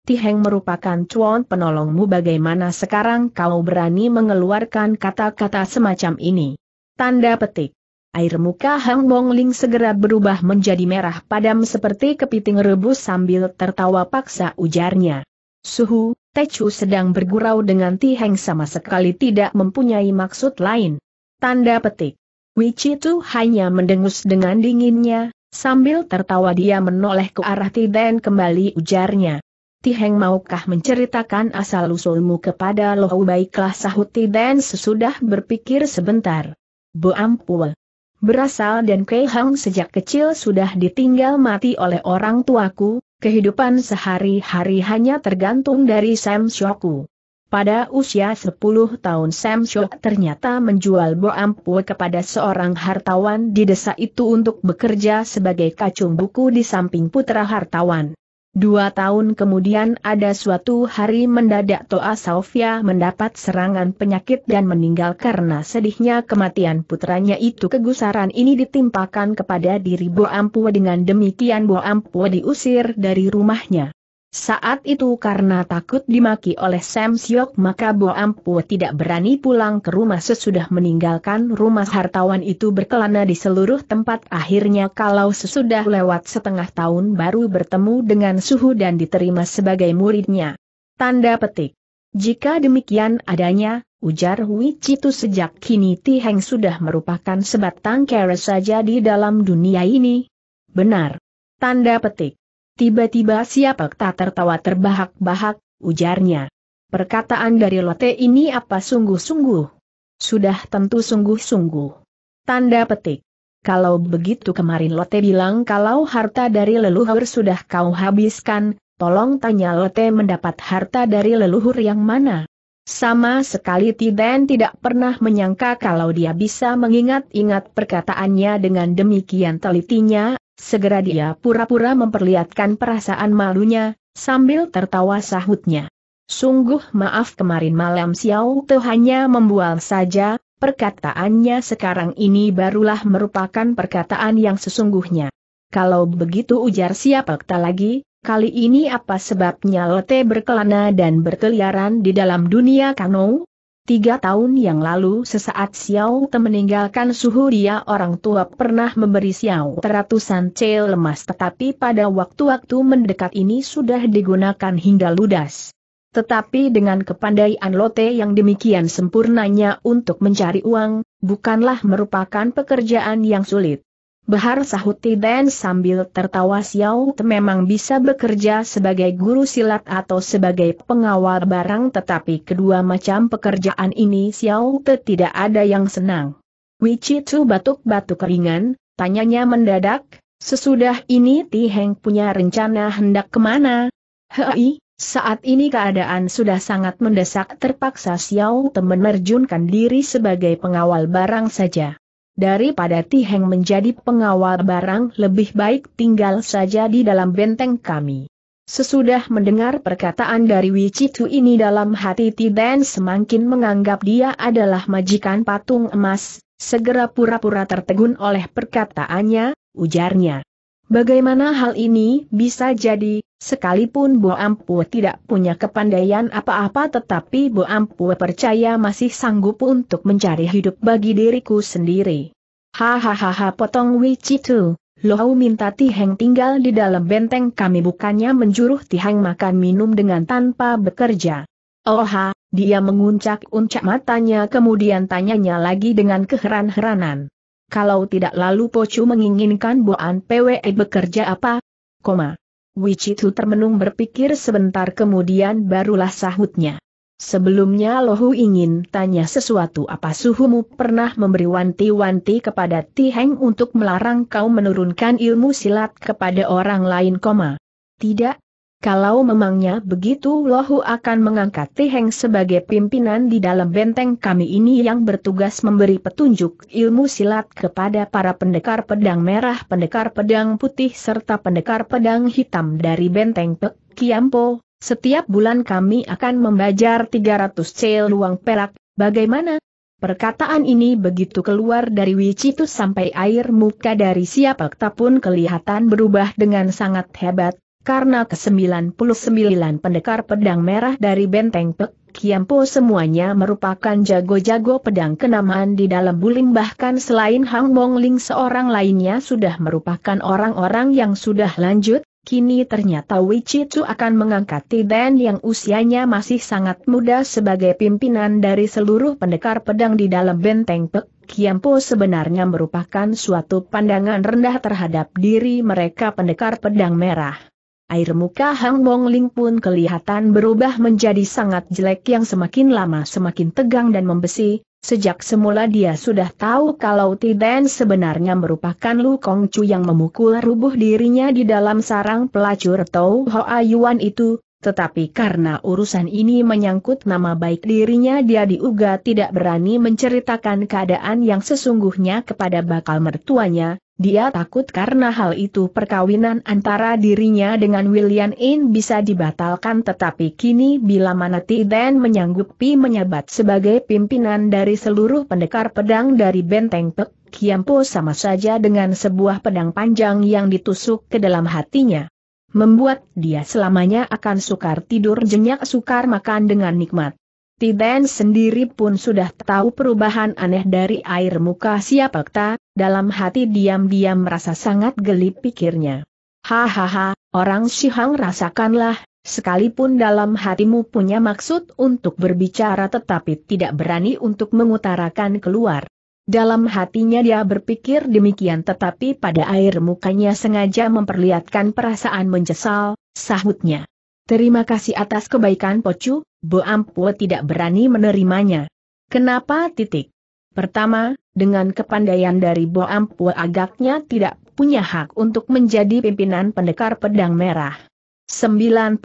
Ti Heng merupakan cuan penolongmu bagaimana sekarang kau berani mengeluarkan kata-kata semacam ini. Tanda petik. Air muka Hang Ling segera berubah menjadi merah padam seperti kepiting rebus sambil tertawa paksa ujarnya. Suhu, Techu sedang bergurau dengan Ti Heng sama sekali tidak mempunyai maksud lain. Tanda petik. Wici itu hanya mendengus dengan dinginnya, Sambil tertawa dia menoleh ke arah Ti kembali ujarnya. Ti maukah menceritakan asal-usulmu kepada Lohu baiklah sahut Ti Dan sesudah berpikir sebentar. Bu Ampul. Berasal dan Kei sejak kecil sudah ditinggal mati oleh orang tuaku, kehidupan sehari-hari hanya tergantung dari Sam Shoku. Pada usia 10 tahun Sam Shok ternyata menjual Boampue kepada seorang hartawan di desa itu untuk bekerja sebagai kacung buku di samping putra hartawan. Dua tahun kemudian ada suatu hari mendadak Toa Sofia mendapat serangan penyakit dan meninggal karena sedihnya kematian putranya itu kegusaran ini ditimpakan kepada diri Boampue dengan demikian Boampue diusir dari rumahnya. Saat itu karena takut dimaki oleh Sam Siok maka Bo Ampu tidak berani pulang ke rumah sesudah meninggalkan rumah hartawan itu berkelana di seluruh tempat akhirnya kalau sesudah lewat setengah tahun baru bertemu dengan suhu dan diterima sebagai muridnya. Tanda petik. Jika demikian adanya, ujar Wicitu sejak kini Ti Heng sudah merupakan sebatang kera saja di dalam dunia ini. Benar. Tanda petik. Tiba-tiba siapa tak tertawa terbahak-bahak, ujarnya. Perkataan dari Lotte ini apa sungguh-sungguh? Sudah tentu sungguh-sungguh. Tanda petik. Kalau begitu kemarin Lotte bilang kalau harta dari leluhur sudah kau habiskan, tolong tanya Lotte mendapat harta dari leluhur yang mana? Sama sekali Tiden tidak pernah menyangka kalau dia bisa mengingat-ingat perkataannya dengan demikian telitinya, Segera dia pura-pura memperlihatkan perasaan malunya, sambil tertawa sahutnya. Sungguh maaf kemarin malam Xiao Te hanya membual saja, perkataannya sekarang ini barulah merupakan perkataan yang sesungguhnya. Kalau begitu ujar siapa kita lagi, kali ini apa sebabnya Lote berkelana dan berkeliaran di dalam dunia kano? Tiga tahun yang lalu sesaat Xiao Te meninggalkan suhu dia orang tua pernah memberi Xiao Te ratusan cel lemas tetapi pada waktu-waktu mendekat ini sudah digunakan hingga ludas. Tetapi dengan kepandaian Lote yang demikian sempurnanya untuk mencari uang, bukanlah merupakan pekerjaan yang sulit. Bahar Sahuti dan sambil tertawa Xiao memang bisa bekerja sebagai guru silat atau sebagai pengawal barang tetapi kedua macam pekerjaan ini Xiao Te tidak ada yang senang. Chu batuk-batuk ringan, tanyanya mendadak, sesudah ini Ti Heng punya rencana hendak kemana? Hei, saat ini keadaan sudah sangat mendesak terpaksa Xiao Te menerjunkan diri sebagai pengawal barang saja daripada Tiheng menjadi pengawal barang lebih baik tinggal saja di dalam benteng kami. Sesudah mendengar perkataan dari Wicitu ini dalam hati Tiden semakin menganggap dia adalah majikan patung emas, segera pura-pura tertegun oleh perkataannya, ujarnya. Bagaimana hal ini bisa jadi, Sekalipun bu Ampu tidak punya kepandaian apa-apa tetapi bu Ampu percaya masih sanggup untuk mencari hidup bagi diriku sendiri. Hahaha potong Wicitu, Lohau minta Tiheng tinggal di dalam benteng kami bukannya menjuruh Tiheng makan minum dengan tanpa bekerja. Oh ha, dia menguncak-uncak matanya kemudian tanyanya lagi dengan keheran-heranan. Kalau tidak lalu Pocu menginginkan buan PWI e bekerja apa? Koma. Wichitu termenung berpikir sebentar kemudian barulah sahutnya. Sebelumnya Lohu ingin tanya sesuatu apa suhumu pernah memberi wanti-wanti kepada Tiheng untuk melarang kau menurunkan ilmu silat kepada orang lain koma. Tidak, kalau memangnya begitu Lohu akan mengangkat Tiheng sebagai pimpinan di dalam benteng kami ini yang bertugas memberi petunjuk ilmu silat kepada para pendekar pedang merah, pendekar pedang putih serta pendekar pedang hitam dari benteng Pek Kiampo. Setiap bulan kami akan membajar 300 cel luang perak, bagaimana? Perkataan ini begitu keluar dari Wicitus sampai air muka dari siapa pun kelihatan berubah dengan sangat hebat, karena ke-99 pendekar pedang merah dari benteng Pek Kiampo semuanya merupakan jago-jago pedang kenamaan di dalam bulim bahkan selain Hang Mong Ling seorang lainnya sudah merupakan orang-orang yang sudah lanjut, kini ternyata Chu akan mengangkat Tiden yang usianya masih sangat muda sebagai pimpinan dari seluruh pendekar pedang di dalam benteng Pek Kiampo sebenarnya merupakan suatu pandangan rendah terhadap diri mereka pendekar pedang merah air muka Hang Mong Ling pun kelihatan berubah menjadi sangat jelek yang semakin lama semakin tegang dan membesi, sejak semula dia sudah tahu kalau Tiden sebenarnya merupakan Lu Kong Chu yang memukul rubuh dirinya di dalam sarang pelacur Tau Hoa Yuan itu, tetapi karena urusan ini menyangkut nama baik dirinya dia diuga tidak berani menceritakan keadaan yang sesungguhnya kepada bakal mertuanya, dia takut karena hal itu perkawinan antara dirinya dengan William In bisa dibatalkan tetapi kini bila mana Dan menyanggupi menyabat sebagai pimpinan dari seluruh pendekar pedang dari Benteng Pek, Kiampo sama saja dengan sebuah pedang panjang yang ditusuk ke dalam hatinya membuat dia selamanya akan sukar tidur jenyak sukar makan dengan nikmat. Tiden sendiri pun sudah tahu perubahan aneh dari air muka siapakta, dalam hati diam-diam merasa sangat geli pikirnya. Hahaha, orang Shihang rasakanlah, sekalipun dalam hatimu punya maksud untuk berbicara tetapi tidak berani untuk mengutarakan keluar. Dalam hatinya dia berpikir demikian tetapi pada air mukanya sengaja memperlihatkan perasaan menyesal, sahutnya. Terima kasih atas kebaikan Pocu, Bo Ampu tidak berani menerimanya. Kenapa titik? Pertama, dengan kepandaian dari Bo Ampu agaknya tidak punya hak untuk menjadi pimpinan pendekar pedang merah. 99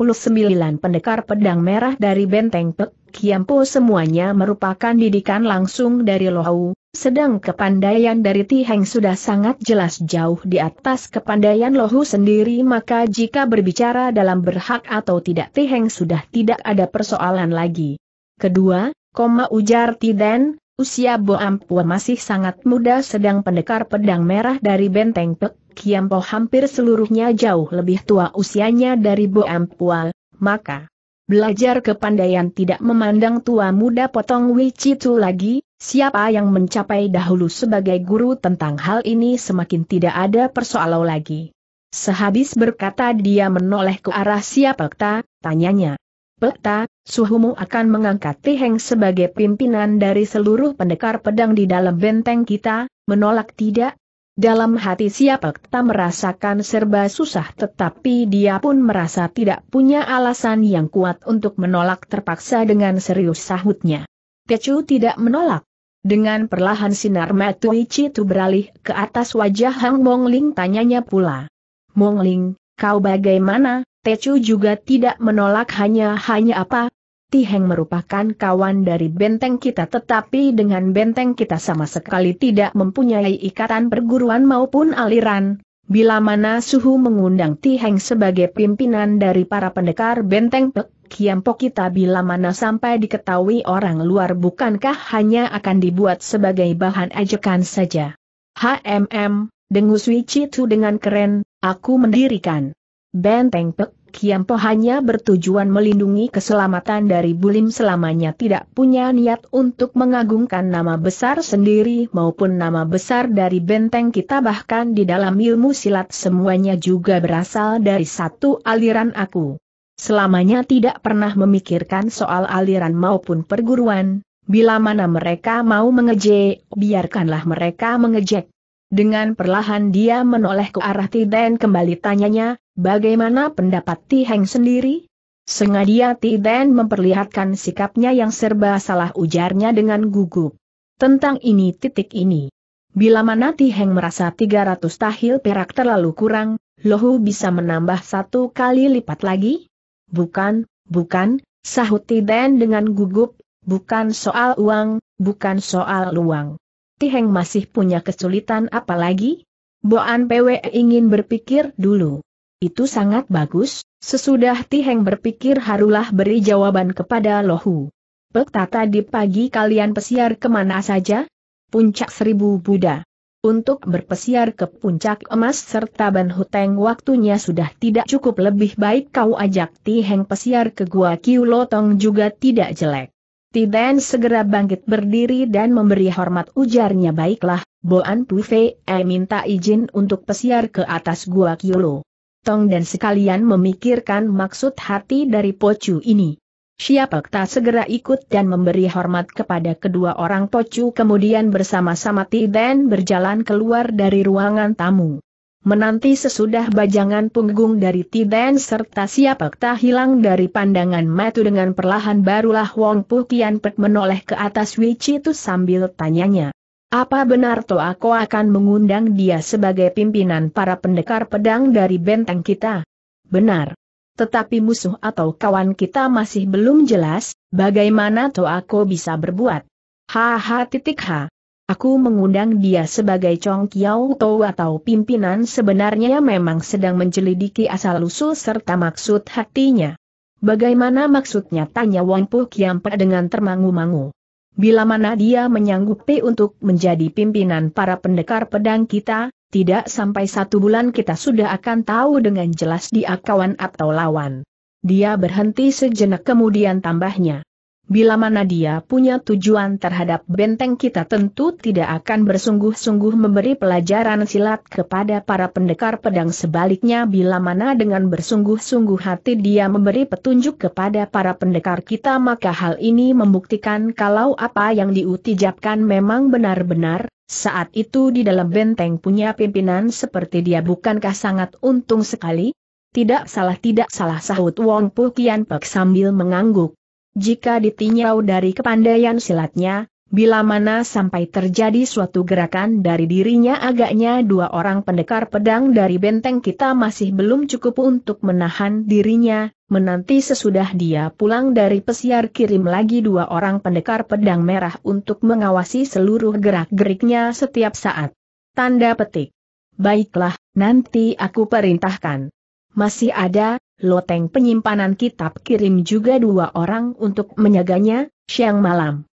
pendekar pedang merah dari Benteng Pek Kiampo semuanya merupakan didikan langsung dari Lohau, sedang kepandaian dari Tiheng sudah sangat jelas jauh di atas kepandaian Lohu sendiri maka jika berbicara dalam berhak atau tidak Tiheng sudah tidak ada persoalan lagi. Kedua, koma ujar Tiden, usia Bo Ampua masih sangat muda sedang pendekar pedang merah dari Benteng Pek Kiampo hampir seluruhnya jauh lebih tua usianya dari Bo Ampua, maka belajar kepandaian tidak memandang tua muda potong Wichitu lagi, Siapa yang mencapai dahulu sebagai guru tentang hal ini semakin tidak ada persoalan lagi. Sehabis berkata dia menoleh ke arah siap Pekta, tanyanya. Pekta, suhumu akan mengangkat Tiheng sebagai pimpinan dari seluruh pendekar pedang di dalam benteng kita, menolak tidak? Dalam hati siap Pekta merasakan serba susah tetapi dia pun merasa tidak punya alasan yang kuat untuk menolak terpaksa dengan serius sahutnya. Tecu tidak menolak. Dengan perlahan sinar Matui itu beralih ke atas wajah Hang Mong Ling tanyanya pula. Mong Ling, kau bagaimana? Tecu juga tidak menolak hanya-hanya apa? Tiheng merupakan kawan dari benteng kita tetapi dengan benteng kita sama sekali tidak mempunyai ikatan perguruan maupun aliran, Bila mana suhu mengundang Tiheng sebagai pimpinan dari para pendekar benteng Pek, Kiampo kita bila mana sampai diketahui orang luar bukankah hanya akan dibuat sebagai bahan ajakan saja. HMM, dengus wicitu dengan keren, aku mendirikan. Benteng Pek, Kiampo hanya bertujuan melindungi keselamatan dari Bulim selamanya tidak punya niat untuk mengagungkan nama besar sendiri maupun nama besar dari benteng kita bahkan di dalam ilmu silat semuanya juga berasal dari satu aliran aku. Selamanya tidak pernah memikirkan soal aliran maupun perguruan, bila mana mereka mau mengejek, biarkanlah mereka mengejek. Dengan perlahan dia menoleh ke arah Ti Dan kembali tanyanya, bagaimana pendapat Ti Heng sendiri? Sengaja Ti Dan memperlihatkan sikapnya yang serba salah ujarnya dengan gugup. Tentang ini titik ini. Bila mana Ti Heng merasa 300 tahil perak terlalu kurang, Lohu bisa menambah satu kali lipat lagi? Bukan, bukan, sahut Ti Dan dengan gugup, bukan soal uang, bukan soal luang. Tiheng masih punya kesulitan apalagi Boan PW ingin berpikir dulu. Itu sangat bagus, sesudah Tiheng berpikir harulah beri jawaban kepada Lohu. Pekta tadi pagi kalian pesiar kemana saja? Puncak Seribu Buddha. Untuk berpesiar ke puncak emas serta Ban Huteng waktunya sudah tidak cukup lebih baik kau ajak Tiheng pesiar ke Gua Kiu Lotong juga tidak jelek. Tiden segera bangkit berdiri dan memberi hormat ujarnya baiklah, Boan Puve, eh minta izin untuk pesiar ke atas gua Kyolo. Tong dan sekalian memikirkan maksud hati dari Pocu ini. Siapa tak segera ikut dan memberi hormat kepada kedua orang Pocu kemudian bersama-sama Tiden berjalan keluar dari ruangan tamu. Menanti sesudah bajangan punggung dari Tiden serta siapakah hilang dari pandangan matu dengan perlahan barulah Wong Pu Kian Pek menoleh ke atas itu sambil tanyanya. Apa benar toh aku akan mengundang dia sebagai pimpinan para pendekar pedang dari benteng kita? Benar. Tetapi musuh atau kawan kita masih belum jelas, bagaimana toh aku bisa berbuat? Haha titik ha. Aku mengundang dia sebagai Chong Kiao Tou atau pimpinan sebenarnya memang sedang menjelidiki asal-usul serta maksud hatinya. Bagaimana maksudnya tanya Wang Puh Kiampa dengan termangu-mangu. Bila mana dia menyanggupi untuk menjadi pimpinan para pendekar pedang kita, tidak sampai satu bulan kita sudah akan tahu dengan jelas dia kawan atau lawan. Dia berhenti sejenak kemudian tambahnya. Bila mana dia punya tujuan terhadap benteng kita tentu tidak akan bersungguh-sungguh memberi pelajaran silat kepada para pendekar pedang sebaliknya bila mana dengan bersungguh-sungguh hati dia memberi petunjuk kepada para pendekar kita maka hal ini membuktikan kalau apa yang diutijapkan memang benar-benar, saat itu di dalam benteng punya pimpinan seperti dia bukankah sangat untung sekali? Tidak salah tidak salah sahut Wong Pukian Kian Pek sambil mengangguk. Jika ditinjau dari kepandaian silatnya, bila mana sampai terjadi suatu gerakan dari dirinya agaknya dua orang pendekar pedang dari benteng kita masih belum cukup untuk menahan dirinya, menanti sesudah dia pulang dari pesiar kirim lagi dua orang pendekar pedang merah untuk mengawasi seluruh gerak-geriknya setiap saat. Tanda petik. Baiklah, nanti aku perintahkan. Masih ada loteng penyimpanan kitab kirim juga dua orang untuk menyaganya, siang malam.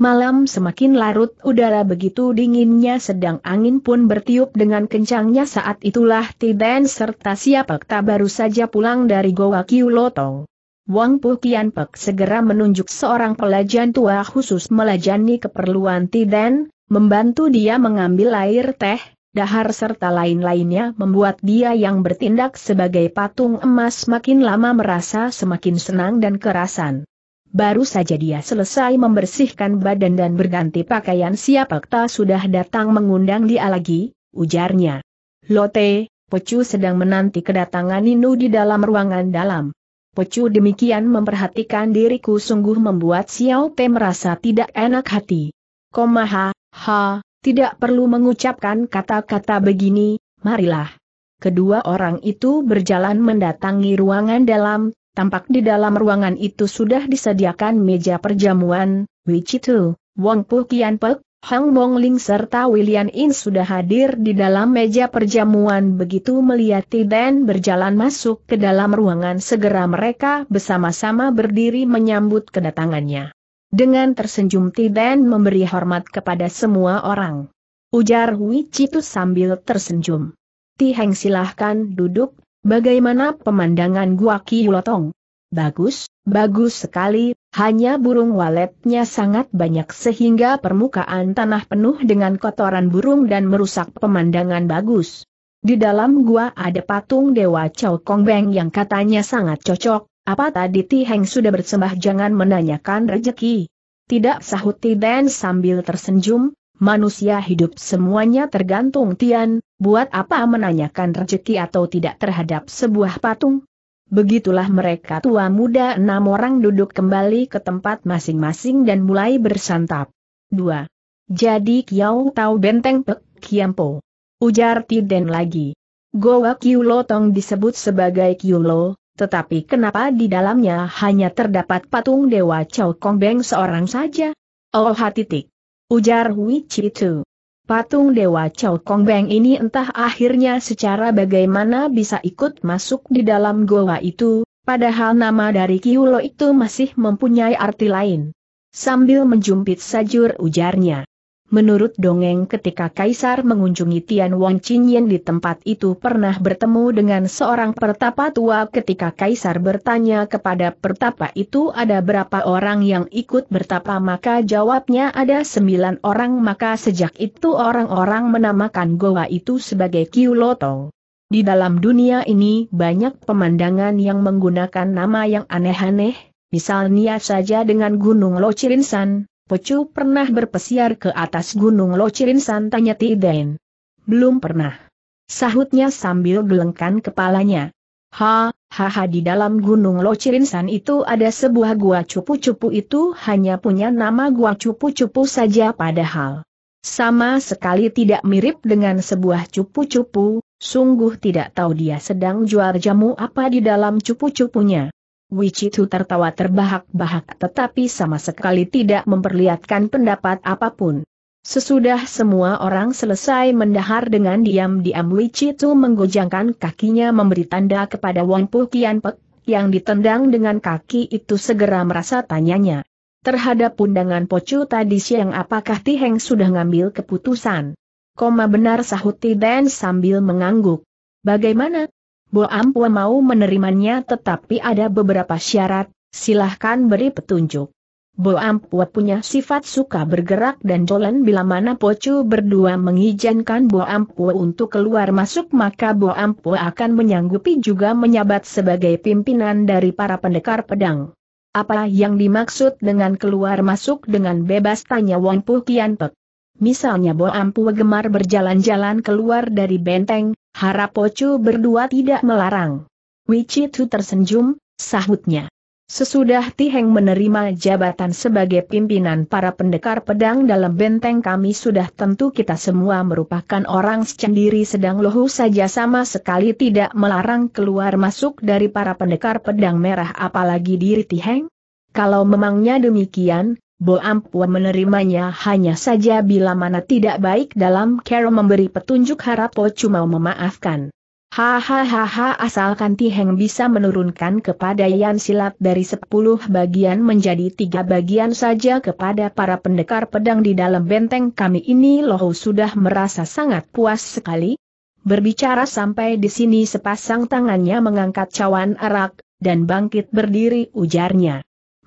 Malam semakin larut udara begitu dinginnya sedang angin pun bertiup dengan kencangnya saat itulah Tiden serta Siapak tak baru saja pulang dari Goa Kiu Lotong. Wang Puh Kian Pek segera menunjuk seorang pelajan tua khusus melajani keperluan Tiden, membantu dia mengambil air teh, dahar serta lain-lainnya membuat dia yang bertindak sebagai patung emas makin lama merasa semakin senang dan kerasan. Baru saja dia selesai membersihkan badan dan berganti pakaian siap akta sudah datang mengundang dia lagi, ujarnya. Lote, Pocu sedang menanti kedatangan Nino di dalam ruangan dalam. Pocu demikian memperhatikan diriku sungguh membuat Xiao Te merasa tidak enak hati. Komaha, ha, tidak perlu mengucapkan kata-kata begini, marilah. Kedua orang itu berjalan mendatangi ruangan dalam, tampak di dalam ruangan itu sudah disediakan meja perjamuan, Wichitu, Wong Pu Kian Hang Mong Ling serta William In sudah hadir di dalam meja perjamuan begitu melihat Tiden berjalan masuk ke dalam ruangan segera mereka bersama-sama berdiri menyambut kedatangannya. Dengan tersenyum Tiden memberi hormat kepada semua orang. Ujar Hui Citus sambil tersenyum. Tiheng silahkan duduk, bagaimana pemandangan Gua Kiulotong? Bagus, bagus sekali, hanya burung waletnya sangat banyak sehingga permukaan tanah penuh dengan kotoran burung dan merusak pemandangan bagus. Di dalam gua ada patung Dewa Chow Beng yang katanya sangat cocok, apa tadi Ti Heng sudah bersembah jangan menanyakan rezeki? Tidak sahut Ti Den sambil tersenyum, manusia hidup semuanya tergantung Tian, buat apa menanyakan rezeki atau tidak terhadap sebuah patung? Begitulah mereka tua muda enam orang duduk kembali ke tempat masing-masing dan mulai bersantap. 2. Jadi Kiao tahu benteng Pek Kiampo. Ujar Tiden lagi. Goa Kiulo Tong disebut sebagai Kiulo, tetapi kenapa di dalamnya hanya terdapat patung Dewa Chow Kong Beng seorang saja? Oh titik. Ujar itu. Patung Dewa Chow Kong Beng ini entah akhirnya secara bagaimana bisa ikut masuk di dalam goa itu, padahal nama dari Kiulo itu masih mempunyai arti lain. Sambil menjumpit sajur ujarnya. Menurut dongeng ketika Kaisar mengunjungi Tian Wong Chinyen di tempat itu pernah bertemu dengan seorang pertapa tua ketika Kaisar bertanya kepada pertapa itu ada berapa orang yang ikut bertapa maka jawabnya ada sembilan orang maka sejak itu orang-orang menamakan goa itu sebagai Kiuloto. Di dalam dunia ini banyak pemandangan yang menggunakan nama yang aneh-aneh, misalnya saja dengan Gunung Lochirinsan, Pecu pernah berpesiar ke atas gunung Locirin santanya Tidain. Belum pernah. Sahutnya sambil gelengkan kepalanya. Ha, ha di dalam gunung Locirinsan itu ada sebuah gua cupu-cupu itu hanya punya nama gua cupu-cupu saja padahal. Sama sekali tidak mirip dengan sebuah cupu-cupu, sungguh tidak tahu dia sedang jual jamu apa di dalam cupu-cupunya. Wichitu tertawa terbahak-bahak tetapi sama sekali tidak memperlihatkan pendapat apapun. Sesudah semua orang selesai mendahar dengan diam-diam Wichitu menggojangkan kakinya memberi tanda kepada Wong Pu Kian Pek, yang ditendang dengan kaki itu segera merasa tanyanya. Terhadap undangan Pocu tadi siang apakah Tiheng sudah ngambil keputusan? Koma benar sahut Dan sambil mengangguk. Bagaimana? Bo Ampua mau menerimanya tetapi ada beberapa syarat, silahkan beri petunjuk. Bo Ampua punya sifat suka bergerak dan jalan bila mana Pocu berdua mengizinkan Bo Ampua untuk keluar masuk maka Bo Ampua akan menyanggupi juga menyabat sebagai pimpinan dari para pendekar pedang. Apa yang dimaksud dengan keluar masuk dengan bebas tanya Wong Pu Kian Pek. Misalnya Bo Ampua gemar berjalan-jalan keluar dari benteng, Harapocu berdua tidak melarang. Wicitu tersenyum, sahutnya. Sesudah Tiheng menerima jabatan sebagai pimpinan para pendekar pedang dalam benteng kami sudah tentu kita semua merupakan orang sendiri sedang Lohu saja sama sekali tidak melarang keluar masuk dari para pendekar pedang merah apalagi diri Tiheng. Kalau memangnya demikian, Bo Ampua menerimanya hanya saja bila mana tidak baik dalam cara memberi petunjuk harap Po cuma memaafkan. Hahaha asalkan Tiheng bisa menurunkan kepada Yan Silat dari sepuluh bagian menjadi tiga bagian saja kepada para pendekar pedang di dalam benteng kami ini loh sudah merasa sangat puas sekali. Berbicara sampai di sini sepasang tangannya mengangkat cawan arak, dan bangkit berdiri ujarnya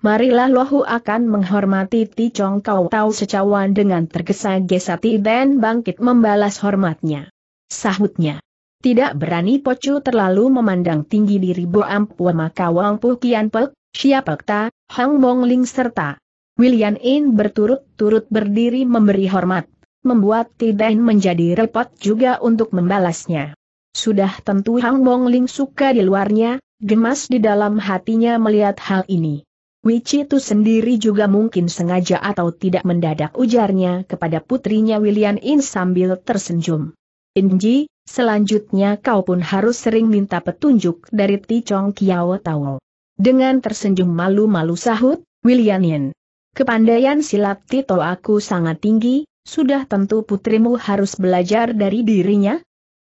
marilah Lohu akan menghormati Ti Kau tahu secawan dengan tergesa-gesa Ti bangkit membalas hormatnya. Sahutnya. Tidak berani Pocu terlalu memandang tinggi diri Bo Ampua maka Wang Puh Kian Pek, Siapek Ta, Hang Mong Ling serta William In berturut-turut berdiri memberi hormat, membuat Ti menjadi repot juga untuk membalasnya. Sudah tentu Hang Mong Ling suka di luarnya, gemas di dalam hatinya melihat hal ini itu sendiri juga mungkin sengaja atau tidak mendadak ujarnya kepada putrinya William In sambil tersenyum. Inji, selanjutnya kau pun harus sering minta petunjuk dari Ti Chong Kiao Tao. Dengan tersenyum malu-malu sahut, William In. Kepandaian silat Tito aku sangat tinggi, sudah tentu putrimu harus belajar dari dirinya.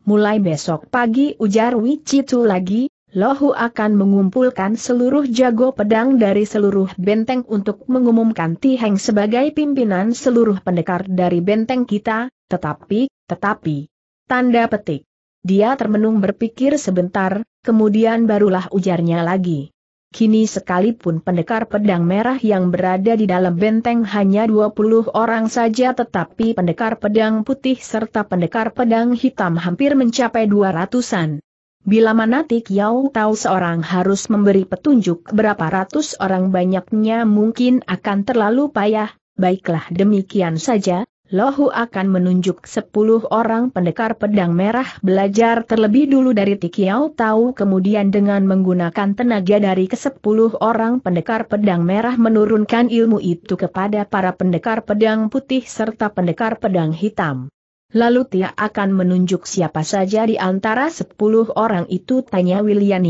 Mulai besok pagi ujar Wichi itu lagi, Lohu akan mengumpulkan seluruh jago pedang dari seluruh benteng untuk mengumumkan Tiheng sebagai pimpinan seluruh pendekar dari benteng kita, tetapi, tetapi. Tanda petik. Dia termenung berpikir sebentar, kemudian barulah ujarnya lagi. Kini sekalipun pendekar pedang merah yang berada di dalam benteng hanya 20 orang saja tetapi pendekar pedang putih serta pendekar pedang hitam hampir mencapai 200-an. Bila mana Tik Yao tahu seorang harus memberi petunjuk berapa ratus orang banyaknya mungkin akan terlalu payah, baiklah demikian saja, Lohu akan menunjuk sepuluh orang pendekar pedang merah belajar terlebih dulu dari Tik Tikiao tahu kemudian dengan menggunakan tenaga dari kesepuluh orang pendekar pedang merah menurunkan ilmu itu kepada para pendekar pedang putih serta pendekar pedang hitam. Lalu dia akan menunjuk siapa saja di antara sepuluh orang itu tanya William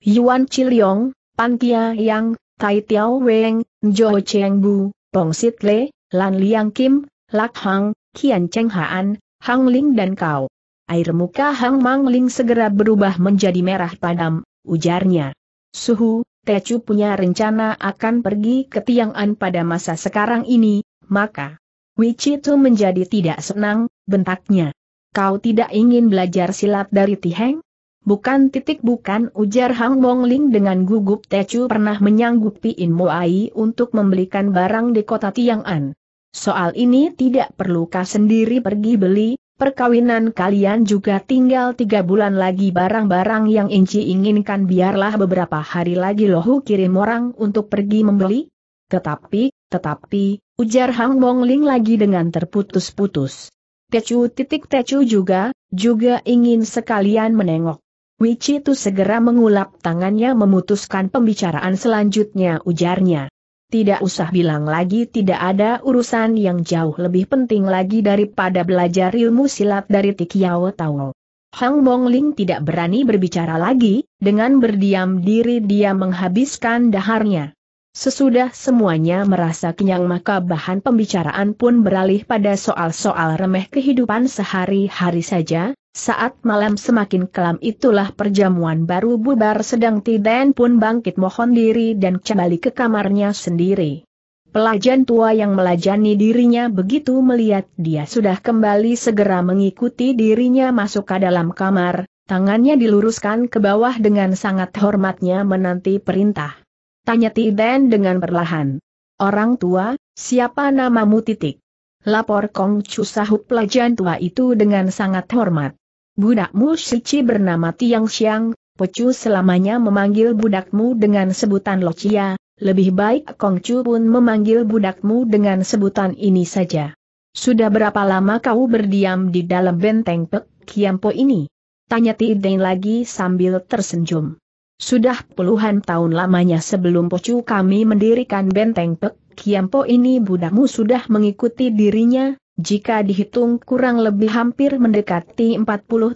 Yuan Chilyong, Pan Kia Yang, Tai Tiao Weng, Jo Cheng Bu, Pong Sit Le, Lan Liang Kim, Lak Hang, Kian Cheng Haan, Hang Ling dan kau. Air muka Hang Mang Ling segera berubah menjadi merah padam, ujarnya. Suhu, Tecu punya rencana akan pergi ke Tiang'an pada masa sekarang ini, maka Wichitu menjadi tidak senang, bentaknya. Kau tidak ingin belajar silat dari Tiheng? Bukan titik bukan ujar Hang Bong Ling dengan gugup Tecu pernah menyanggupi In Ai untuk membelikan barang di kota An. Soal ini tidak perlu kau sendiri pergi beli, perkawinan kalian juga tinggal tiga bulan lagi barang-barang yang Inci inginkan biarlah beberapa hari lagi lohu kirim orang untuk pergi membeli. Tetapi, tetapi, ujar Hang Bong Ling lagi dengan terputus-putus. Tecu titik Tecu juga, juga ingin sekalian menengok. Wici itu segera mengulap tangannya memutuskan pembicaraan selanjutnya ujarnya. Tidak usah bilang lagi tidak ada urusan yang jauh lebih penting lagi daripada belajar ilmu silat dari Tikiao Tao. Hang Ling tidak berani berbicara lagi, dengan berdiam diri dia menghabiskan daharnya. Sesudah semuanya merasa kenyang maka bahan pembicaraan pun beralih pada soal-soal remeh kehidupan sehari-hari saja, saat malam semakin kelam itulah perjamuan baru bubar sedang Tiden pun bangkit mohon diri dan kembali ke kamarnya sendiri. Pelajan tua yang melajani dirinya begitu melihat dia sudah kembali segera mengikuti dirinya masuk ke dalam kamar, tangannya diluruskan ke bawah dengan sangat hormatnya menanti perintah. Tanya Tiden dengan perlahan. Orang tua, siapa namamu titik? Lapor Kong Chu sahup pelajan tua itu dengan sangat hormat. Budakmu Shichi bernama Tiang Xiang, Pecu selamanya memanggil budakmu dengan sebutan Locia, lebih baik Kong Chu pun memanggil budakmu dengan sebutan ini saja. Sudah berapa lama kau berdiam di dalam benteng Pek Kiampo ini? Tanya Tideng lagi sambil tersenyum. Sudah puluhan tahun lamanya sebelum Pocu kami mendirikan benteng Pek Kiampo ini budakmu sudah mengikuti dirinya, jika dihitung kurang lebih hampir mendekati 40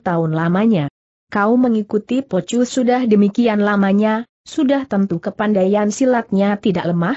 tahun lamanya. Kau mengikuti Pocu sudah demikian lamanya, sudah tentu kepandaian silatnya tidak lemah?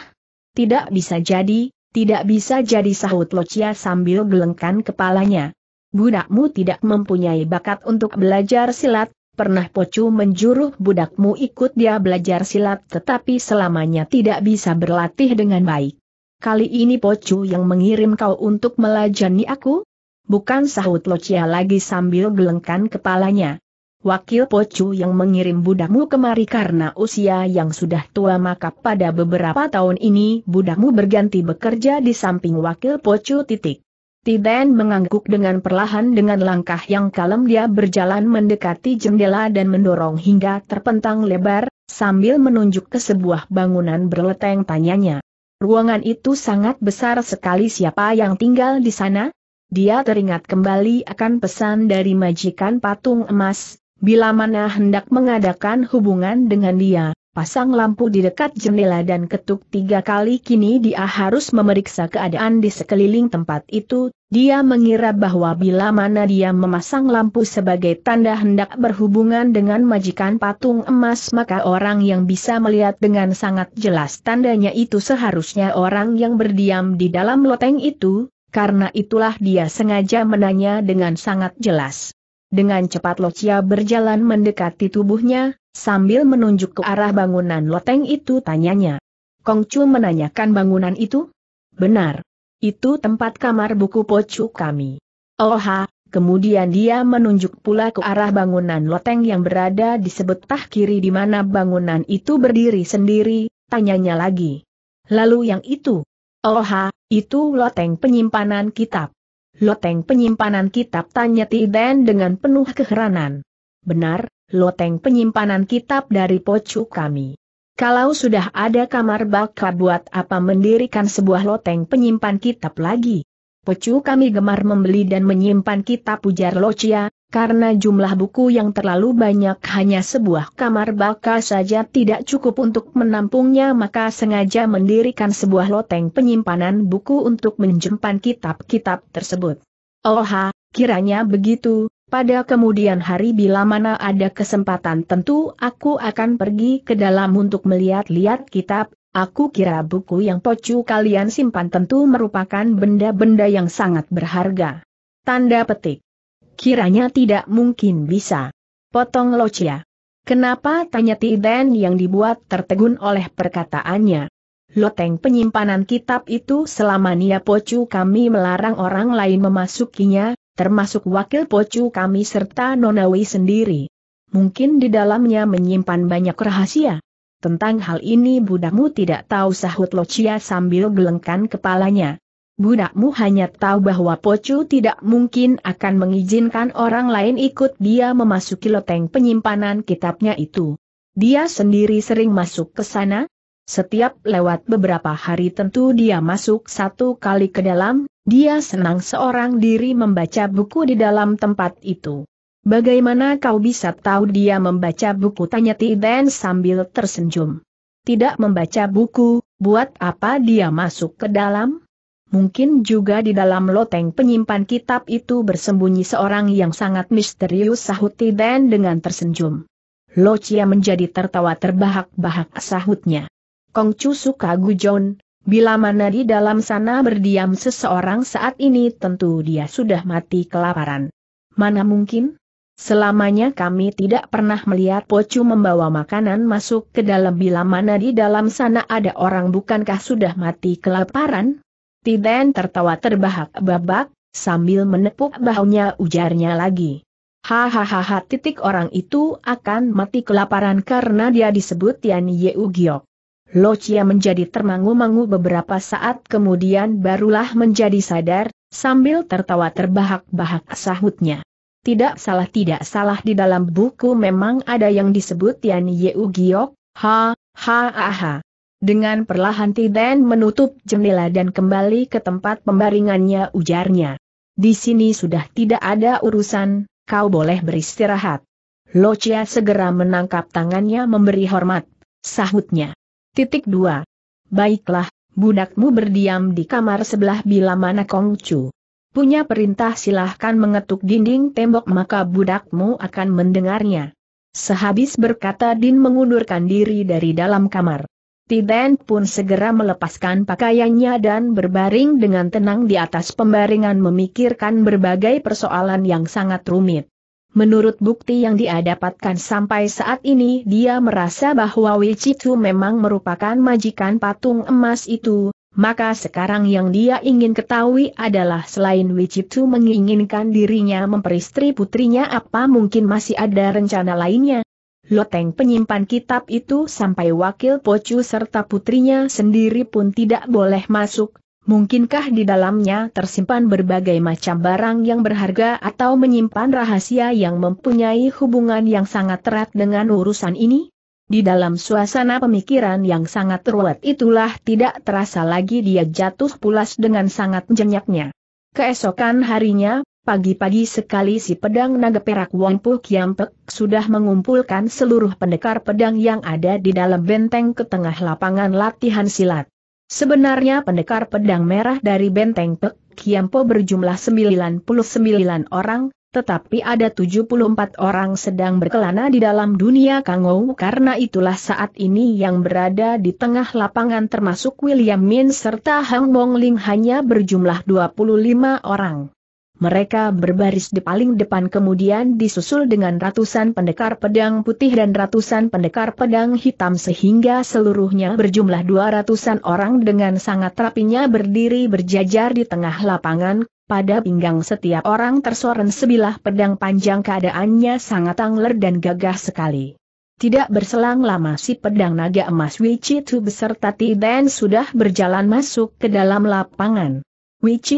Tidak bisa jadi, tidak bisa jadi sahut Locia sambil gelengkan kepalanya. Budakmu tidak mempunyai bakat untuk belajar silat, Pernah Pocu menjuruh budakmu ikut dia belajar silat tetapi selamanya tidak bisa berlatih dengan baik. Kali ini Pocu yang mengirim kau untuk melajani aku? Bukan sahut Locia lagi sambil gelengkan kepalanya. Wakil Pocu yang mengirim budakmu kemari karena usia yang sudah tua maka pada beberapa tahun ini budakmu berganti bekerja di samping wakil Pocu titik. Tiden mengangguk dengan perlahan dengan langkah yang kalem dia berjalan mendekati jendela dan mendorong hingga terpentang lebar, sambil menunjuk ke sebuah bangunan berleteng tanyanya. Ruangan itu sangat besar sekali siapa yang tinggal di sana? Dia teringat kembali akan pesan dari majikan patung emas, bila mana hendak mengadakan hubungan dengan dia, pasang lampu di dekat jendela dan ketuk tiga kali kini dia harus memeriksa keadaan di sekeliling tempat itu, dia mengira bahwa bila mana dia memasang lampu sebagai tanda hendak berhubungan dengan majikan patung emas maka orang yang bisa melihat dengan sangat jelas tandanya itu seharusnya orang yang berdiam di dalam loteng itu, karena itulah dia sengaja menanya dengan sangat jelas. Dengan cepat Locia berjalan mendekati tubuhnya, Sambil menunjuk ke arah bangunan loteng itu tanyanya. Kong Chu menanyakan bangunan itu? Benar. Itu tempat kamar buku pocu kami. Oh Kemudian dia menunjuk pula ke arah bangunan loteng yang berada di sebetah kiri di mana bangunan itu berdiri sendiri, tanyanya lagi. Lalu yang itu? Oh itu loteng penyimpanan kitab. Loteng penyimpanan kitab tanya Tiden dengan penuh keheranan. Benar, loteng penyimpanan kitab dari pocu kami. Kalau sudah ada kamar bakal buat apa mendirikan sebuah loteng penyimpan kitab lagi? Pocu kami gemar membeli dan menyimpan kitab ujar Locia, karena jumlah buku yang terlalu banyak hanya sebuah kamar bakal saja tidak cukup untuk menampungnya maka sengaja mendirikan sebuah loteng penyimpanan buku untuk menyimpan kitab-kitab tersebut. Oha, kiranya begitu, pada kemudian hari bila mana ada kesempatan tentu aku akan pergi ke dalam untuk melihat-lihat kitab, aku kira buku yang pocu kalian simpan tentu merupakan benda-benda yang sangat berharga. Tanda petik. Kiranya tidak mungkin bisa. Potong Locia. Kenapa tanya Tiden yang dibuat tertegun oleh perkataannya? Loteng penyimpanan kitab itu selama Nia Pocu kami melarang orang lain memasukinya, termasuk wakil pocu kami serta Nonawi sendiri. Mungkin di dalamnya menyimpan banyak rahasia. Tentang hal ini budakmu tidak tahu sahut Locia sambil gelengkan kepalanya. Budakmu hanya tahu bahwa Pocu tidak mungkin akan mengizinkan orang lain ikut dia memasuki loteng penyimpanan kitabnya itu. Dia sendiri sering masuk ke sana. Setiap lewat beberapa hari tentu dia masuk satu kali ke dalam, dia senang seorang diri membaca buku di dalam tempat itu. Bagaimana kau bisa tahu dia membaca buku? Tanya Tiden sambil tersenyum. Tidak membaca buku, buat apa dia masuk ke dalam? Mungkin juga di dalam loteng penyimpan kitab itu bersembunyi seorang yang sangat misterius sahut Tiden dengan tersenyum. Locia menjadi tertawa terbahak-bahak sahutnya. Kongcu suka gujon, Bila mana di dalam sana berdiam seseorang saat ini tentu dia sudah mati kelaparan. Mana mungkin? Selamanya kami tidak pernah melihat Pocu membawa makanan masuk ke dalam bila mana di dalam sana ada orang bukankah sudah mati kelaparan? Tiden tertawa terbahak-babak, sambil menepuk bahunya ujarnya lagi. Hahaha titik orang itu akan mati kelaparan karena dia disebut Tian Yeu Lo Chia menjadi termangu-mangu beberapa saat kemudian barulah menjadi sadar, sambil tertawa terbahak-bahak sahutnya. Tidak salah tidak salah di dalam buku memang ada yang disebut Tian Yeu Giok, ha, ha, ha, Dengan perlahan Tiden menutup jendela dan kembali ke tempat pembaringannya ujarnya. Di sini sudah tidak ada urusan, kau boleh beristirahat. Chia segera menangkap tangannya memberi hormat, sahutnya. Titik 2. Baiklah, budakmu berdiam di kamar sebelah bila mana Kongcu punya perintah silahkan mengetuk dinding tembok maka budakmu akan mendengarnya. Sehabis berkata Din mengundurkan diri dari dalam kamar. Tiden pun segera melepaskan pakaiannya dan berbaring dengan tenang di atas pembaringan memikirkan berbagai persoalan yang sangat rumit. Menurut bukti yang dia dapatkan sampai saat ini dia merasa bahwa Wicitu memang merupakan majikan patung emas itu, maka sekarang yang dia ingin ketahui adalah selain Wicitu menginginkan dirinya memperistri putrinya apa mungkin masih ada rencana lainnya. Loteng penyimpan kitab itu sampai wakil Pocu serta putrinya sendiri pun tidak boleh masuk, Mungkinkah di dalamnya tersimpan berbagai macam barang yang berharga atau menyimpan rahasia yang mempunyai hubungan yang sangat erat dengan urusan ini? Di dalam suasana pemikiran yang sangat ruwet itulah tidak terasa lagi dia jatuh pulas dengan sangat jenyaknya. Keesokan harinya, pagi-pagi sekali si pedang naga perak Wonpu Kiampek sudah mengumpulkan seluruh pendekar pedang yang ada di dalam benteng ke tengah lapangan latihan silat. Sebenarnya pendekar pedang merah dari benteng Pek Kiampo berjumlah 99 orang, tetapi ada 74 orang sedang berkelana di dalam dunia Kangou karena itulah saat ini yang berada di tengah lapangan termasuk William Min serta Hang Wong Ling hanya berjumlah 25 orang mereka berbaris di paling depan kemudian disusul dengan ratusan pendekar pedang putih dan ratusan pendekar pedang hitam sehingga seluruhnya berjumlah dua ratusan orang dengan sangat rapinya berdiri berjajar di tengah lapangan, pada pinggang setiap orang tersorot sebilah pedang panjang keadaannya sangat angler dan gagah sekali. Tidak berselang lama si pedang naga emas Wichitu beserta Tiden sudah berjalan masuk ke dalam lapangan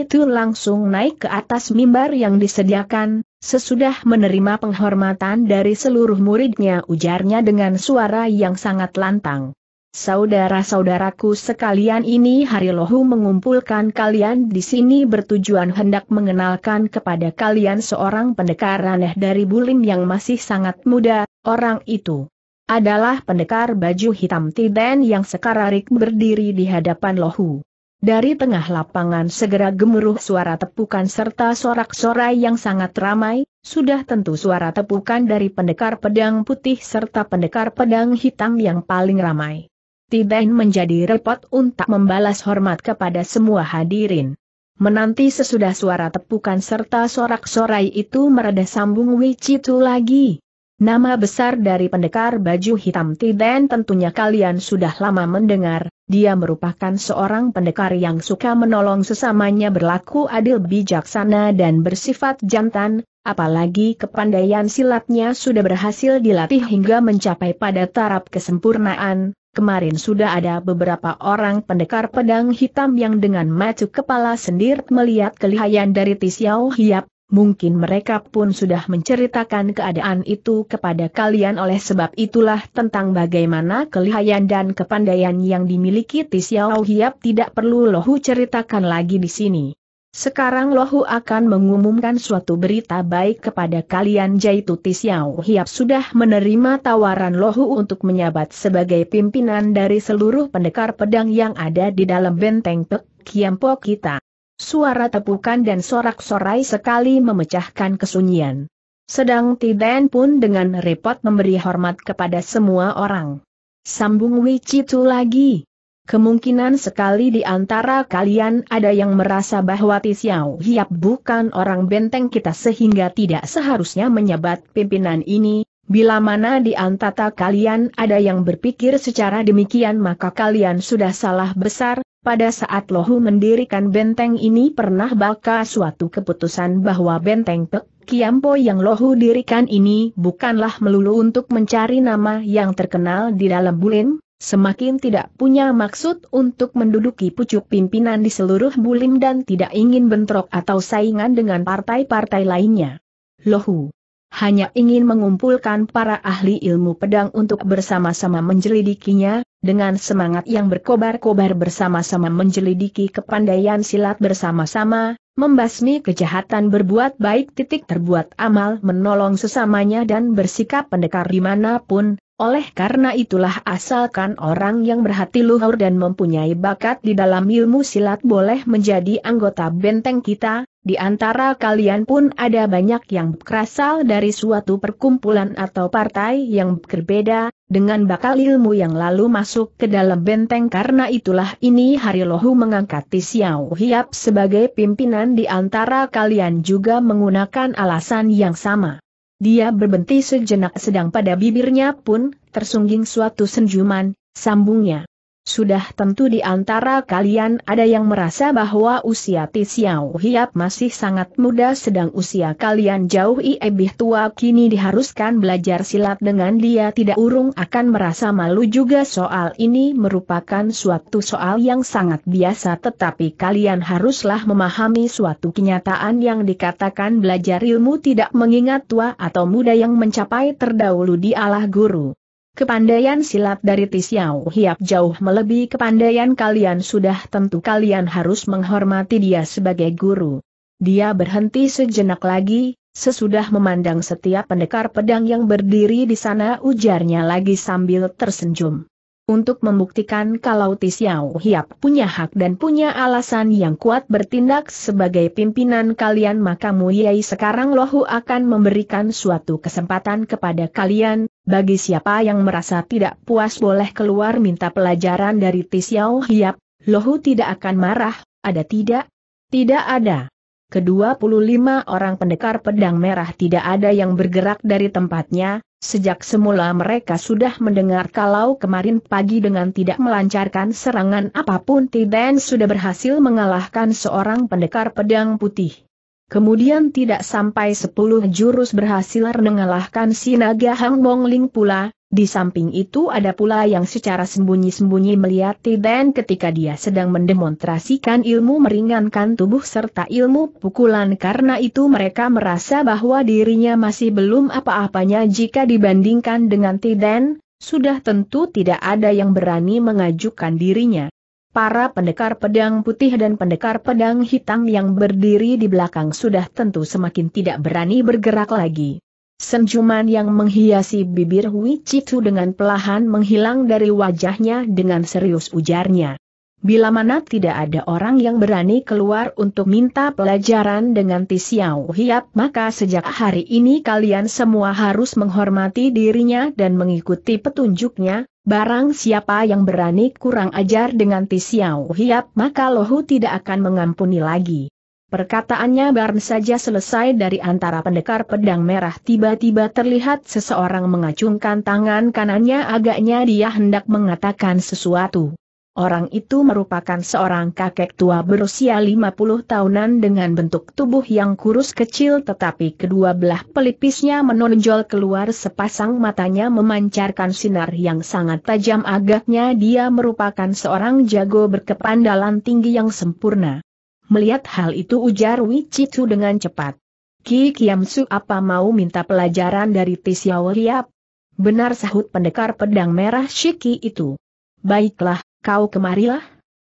tu langsung naik ke atas mimbar yang disediakan, sesudah menerima penghormatan dari seluruh muridnya ujarnya dengan suara yang sangat lantang. Saudara-saudaraku sekalian ini hari lohu mengumpulkan kalian di sini bertujuan hendak mengenalkan kepada kalian seorang pendekar aneh dari Bulim yang masih sangat muda, orang itu adalah pendekar baju hitam Tiden yang sekararik berdiri di hadapan lohu. Dari tengah lapangan segera gemuruh suara tepukan serta sorak-sorai yang sangat ramai, sudah tentu suara tepukan dari pendekar pedang putih serta pendekar pedang hitam yang paling ramai. Tidain menjadi repot untuk membalas hormat kepada semua hadirin. Menanti sesudah suara tepukan serta sorak-sorai itu mereda sambung Wichitu lagi. Nama besar dari pendekar baju hitam Tiden tentunya kalian sudah lama mendengar, dia merupakan seorang pendekar yang suka menolong sesamanya berlaku adil bijaksana dan bersifat jantan, apalagi kepandaian silatnya sudah berhasil dilatih hingga mencapai pada taraf kesempurnaan. Kemarin sudah ada beberapa orang pendekar pedang hitam yang dengan macu kepala sendiri melihat kelihayan dari Tisiau Hiap, mungkin mereka pun sudah menceritakan keadaan itu kepada kalian oleh sebab itulah tentang bagaimana kelihayan dan kepandaian yang dimiliki Tisiao Hiap tidak perlu Lohu ceritakan lagi di sini. Sekarang Lohu akan mengumumkan suatu berita baik kepada kalian yaitu Tisiao Hiap sudah menerima tawaran Lohu untuk menyabat sebagai pimpinan dari seluruh pendekar pedang yang ada di dalam benteng Pek Kiampo kita. Suara tepukan dan sorak-sorai sekali memecahkan kesunyian. Sedang Tiden pun dengan repot memberi hormat kepada semua orang. Sambung Wicitu lagi. Kemungkinan sekali di antara kalian ada yang merasa bahwa Tisiao Hiap bukan orang benteng kita sehingga tidak seharusnya menyebat pimpinan ini, bila mana di antara kalian ada yang berpikir secara demikian maka kalian sudah salah besar, pada saat Lohu mendirikan benteng ini pernah baka suatu keputusan bahwa benteng Pek Kiampo yang Lohu dirikan ini bukanlah melulu untuk mencari nama yang terkenal di dalam bulim, semakin tidak punya maksud untuk menduduki pucuk pimpinan di seluruh bulim dan tidak ingin bentrok atau saingan dengan partai-partai lainnya. Lohu hanya ingin mengumpulkan para ahli ilmu pedang untuk bersama-sama menjelidikinya, dengan semangat yang berkobar-kobar bersama-sama menjelidiki kepandaian silat bersama-sama, membasmi kejahatan berbuat baik titik terbuat amal menolong sesamanya dan bersikap pendekar dimanapun, oleh karena itulah asalkan orang yang berhati luhur dan mempunyai bakat di dalam ilmu silat boleh menjadi anggota benteng kita, di antara kalian pun ada banyak yang berasal dari suatu perkumpulan atau partai yang berbeda, dengan bakal ilmu yang lalu masuk ke dalam benteng karena itulah ini hari lohu mengangkat Xiao Hiap sebagai pimpinan di antara kalian juga menggunakan alasan yang sama. Dia berbenti sejenak sedang pada bibirnya pun tersungging suatu senjuman, sambungnya. Sudah tentu di antara kalian ada yang merasa bahwa usia Tisiau Hiap masih sangat muda sedang usia kalian jauh lebih tua kini diharuskan belajar silat dengan dia tidak urung akan merasa malu juga soal ini merupakan suatu soal yang sangat biasa tetapi kalian haruslah memahami suatu kenyataan yang dikatakan belajar ilmu tidak mengingat tua atau muda yang mencapai terdahulu di Allah guru. Kepandaian silat dari Tisyau Hiap jauh melebihi kepandaian kalian sudah tentu kalian harus menghormati dia sebagai guru. Dia berhenti sejenak lagi, sesudah memandang setiap pendekar pedang yang berdiri di sana ujarnya lagi sambil tersenyum untuk membuktikan kalau Tisiao Hiap punya hak dan punya alasan yang kuat bertindak sebagai pimpinan kalian maka Muyai sekarang Lohu akan memberikan suatu kesempatan kepada kalian, bagi siapa yang merasa tidak puas boleh keluar minta pelajaran dari Tisiao Hiap, Lohu tidak akan marah, ada tidak? Tidak ada. Kedua puluh lima orang pendekar pedang merah tidak ada yang bergerak dari tempatnya, Sejak semula mereka sudah mendengar kalau kemarin pagi dengan tidak melancarkan serangan apapun Tiden sudah berhasil mengalahkan seorang pendekar pedang putih. Kemudian tidak sampai sepuluh jurus berhasil mengalahkan si naga Hang Bong Ling pula, di samping itu ada pula yang secara sembunyi-sembunyi melihat dan ketika dia sedang mendemonstrasikan ilmu meringankan tubuh serta ilmu pukulan karena itu mereka merasa bahwa dirinya masih belum apa-apanya jika dibandingkan dengan Tiden, sudah tentu tidak ada yang berani mengajukan dirinya. Para pendekar pedang putih dan pendekar pedang hitam yang berdiri di belakang sudah tentu semakin tidak berani bergerak lagi. Senjuman yang menghiasi bibir Hui Chitu dengan pelahan menghilang dari wajahnya dengan serius ujarnya. Bila mana tidak ada orang yang berani keluar untuk minta pelajaran dengan Tisiao Hiap maka sejak hari ini kalian semua harus menghormati dirinya dan mengikuti petunjuknya, barang siapa yang berani kurang ajar dengan Tisiao Hiap maka Lohu tidak akan mengampuni lagi. Perkataannya baru saja selesai dari antara pendekar pedang merah tiba-tiba terlihat seseorang mengacungkan tangan kanannya agaknya dia hendak mengatakan sesuatu. Orang itu merupakan seorang kakek tua berusia 50 tahunan dengan bentuk tubuh yang kurus kecil tetapi kedua belah pelipisnya menonjol keluar sepasang matanya memancarkan sinar yang sangat tajam agaknya dia merupakan seorang jago berkepandalan tinggi yang sempurna. Melihat hal itu ujar Wicicu dengan cepat. Ki Kiamsu apa mau minta pelajaran dari Tisiao Liap? Benar sahut pendekar pedang merah Shiki itu. Baiklah, kau kemarilah.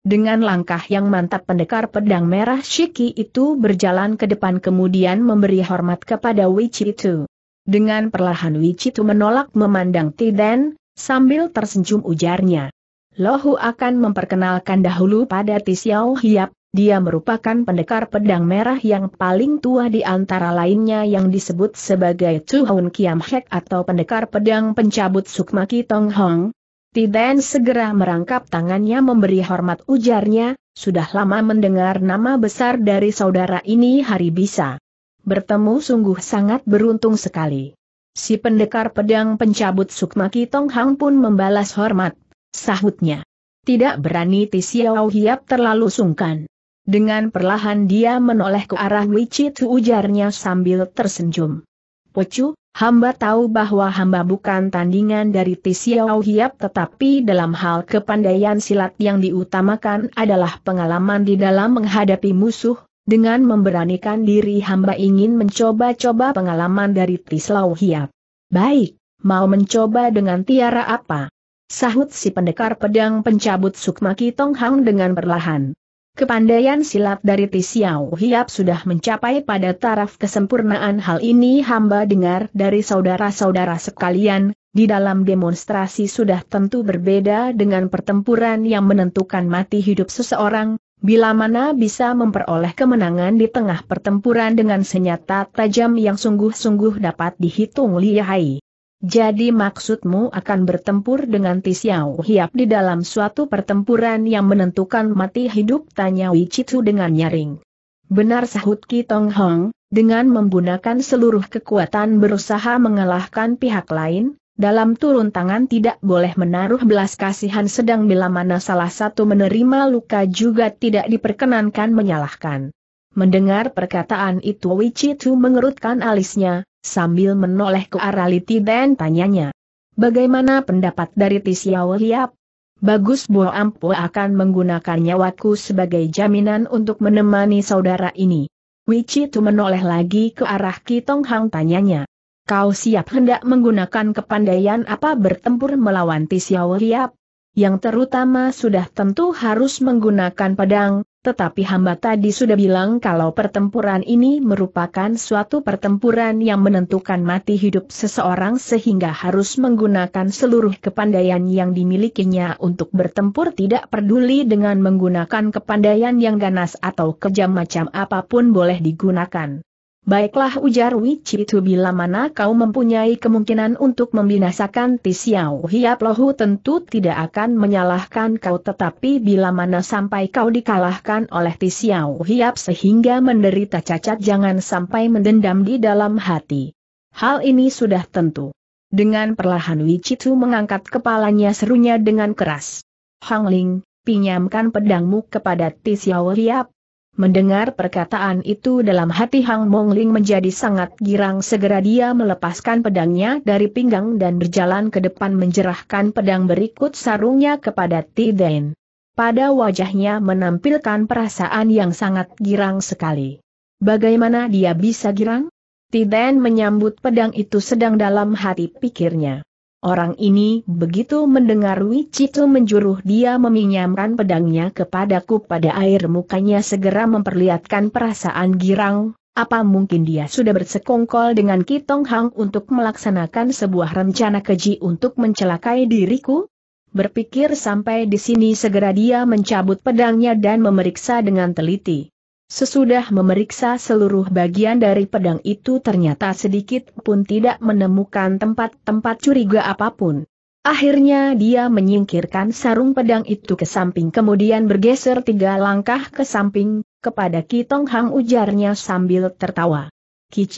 Dengan langkah yang mantap pendekar pedang merah Shiki itu berjalan ke depan kemudian memberi hormat kepada Wichitu. Dengan perlahan Wichitu menolak memandang Tiden, sambil tersenyum ujarnya. Lohu akan memperkenalkan dahulu pada Tisiao Hiap, dia merupakan pendekar pedang merah yang paling tua di antara lainnya yang disebut sebagai Tuhun Kiam Hek atau pendekar pedang pencabut Sukma Kitong Hong. Tiden segera merangkap tangannya memberi hormat ujarnya, sudah lama mendengar nama besar dari saudara ini hari bisa. Bertemu sungguh sangat beruntung sekali. Si pendekar pedang pencabut Sukma Kitong Hang pun membalas hormat, sahutnya. Tidak berani Tisiao Hiap terlalu sungkan. Dengan perlahan dia menoleh ke arah Wicitu ujarnya sambil tersenyum. Pocu, hamba tahu bahwa hamba bukan tandingan dari Tisiao Hiap tetapi dalam hal kepandaian silat yang diutamakan adalah pengalaman di dalam menghadapi musuh, dengan memberanikan diri hamba ingin mencoba-coba pengalaman dari Tisiao Hiap. Baik, mau mencoba dengan tiara apa? Sahut si pendekar pedang pencabut sukma Kitong Hang dengan perlahan. Kepandaian silat dari Tisiau Hiap sudah mencapai pada taraf kesempurnaan hal ini hamba dengar dari saudara-saudara sekalian, di dalam demonstrasi sudah tentu berbeda dengan pertempuran yang menentukan mati hidup seseorang, bila mana bisa memperoleh kemenangan di tengah pertempuran dengan senjata tajam yang sungguh-sungguh dapat dihitung lihai. Jadi maksudmu akan bertempur dengan Tisiao? Hiap di dalam suatu pertempuran yang menentukan mati hidup tanya Wicitu dengan nyaring. Benar sahut Ki Tong Hong, dengan menggunakan seluruh kekuatan berusaha mengalahkan pihak lain, dalam turun tangan tidak boleh menaruh belas kasihan sedang bila mana salah satu menerima luka juga tidak diperkenankan menyalahkan. Mendengar perkataan itu Wichitu mengerutkan alisnya, sambil menoleh ke arah Liti dan tanyanya. Bagaimana pendapat dari Tisiao Hiap? Bagus Bo Ampo akan menggunakan nyawaku sebagai jaminan untuk menemani saudara ini. Wichitu menoleh lagi ke arah Kitong Hang tanyanya. Kau siap hendak menggunakan kepandaian apa bertempur melawan Tisiao Hiap? Yang terutama sudah tentu harus menggunakan pedang, tetapi hamba tadi sudah bilang kalau pertempuran ini merupakan suatu pertempuran yang menentukan mati hidup seseorang sehingga harus menggunakan seluruh kepandaian yang dimilikinya untuk bertempur tidak peduli dengan menggunakan kepandaian yang ganas atau kejam macam apapun boleh digunakan. Baiklah ujar Wichi itu bila mana kau mempunyai kemungkinan untuk membinasakan Tisiao Hiap Lohu tentu tidak akan menyalahkan kau tetapi bila mana sampai kau dikalahkan oleh Tisiao Hiap sehingga menderita cacat jangan sampai mendendam di dalam hati. Hal ini sudah tentu. Dengan perlahan Wicitu mengangkat kepalanya serunya dengan keras. Hang Ling, pinjamkan pedangmu kepada Tisiao Hiap, Mendengar perkataan itu dalam hati Hang Mongling menjadi sangat girang segera dia melepaskan pedangnya dari pinggang dan berjalan ke depan menjerahkan pedang berikut sarungnya kepada Tiden. Pada wajahnya menampilkan perasaan yang sangat girang sekali. Bagaimana dia bisa girang? Tiden menyambut pedang itu sedang dalam hati pikirnya. Orang ini begitu mendengar Wicitu menjuruh dia meminjamkan pedangnya kepadaku pada air mukanya segera memperlihatkan perasaan girang, apa mungkin dia sudah bersekongkol dengan Kitong Hang untuk melaksanakan sebuah rencana keji untuk mencelakai diriku? Berpikir sampai di sini segera dia mencabut pedangnya dan memeriksa dengan teliti. Sesudah memeriksa seluruh bagian dari pedang itu ternyata sedikit pun tidak menemukan tempat-tempat curiga apapun. Akhirnya dia menyingkirkan sarung pedang itu ke samping kemudian bergeser tiga langkah ke samping, kepada Ki Hang ujarnya sambil tertawa. Ki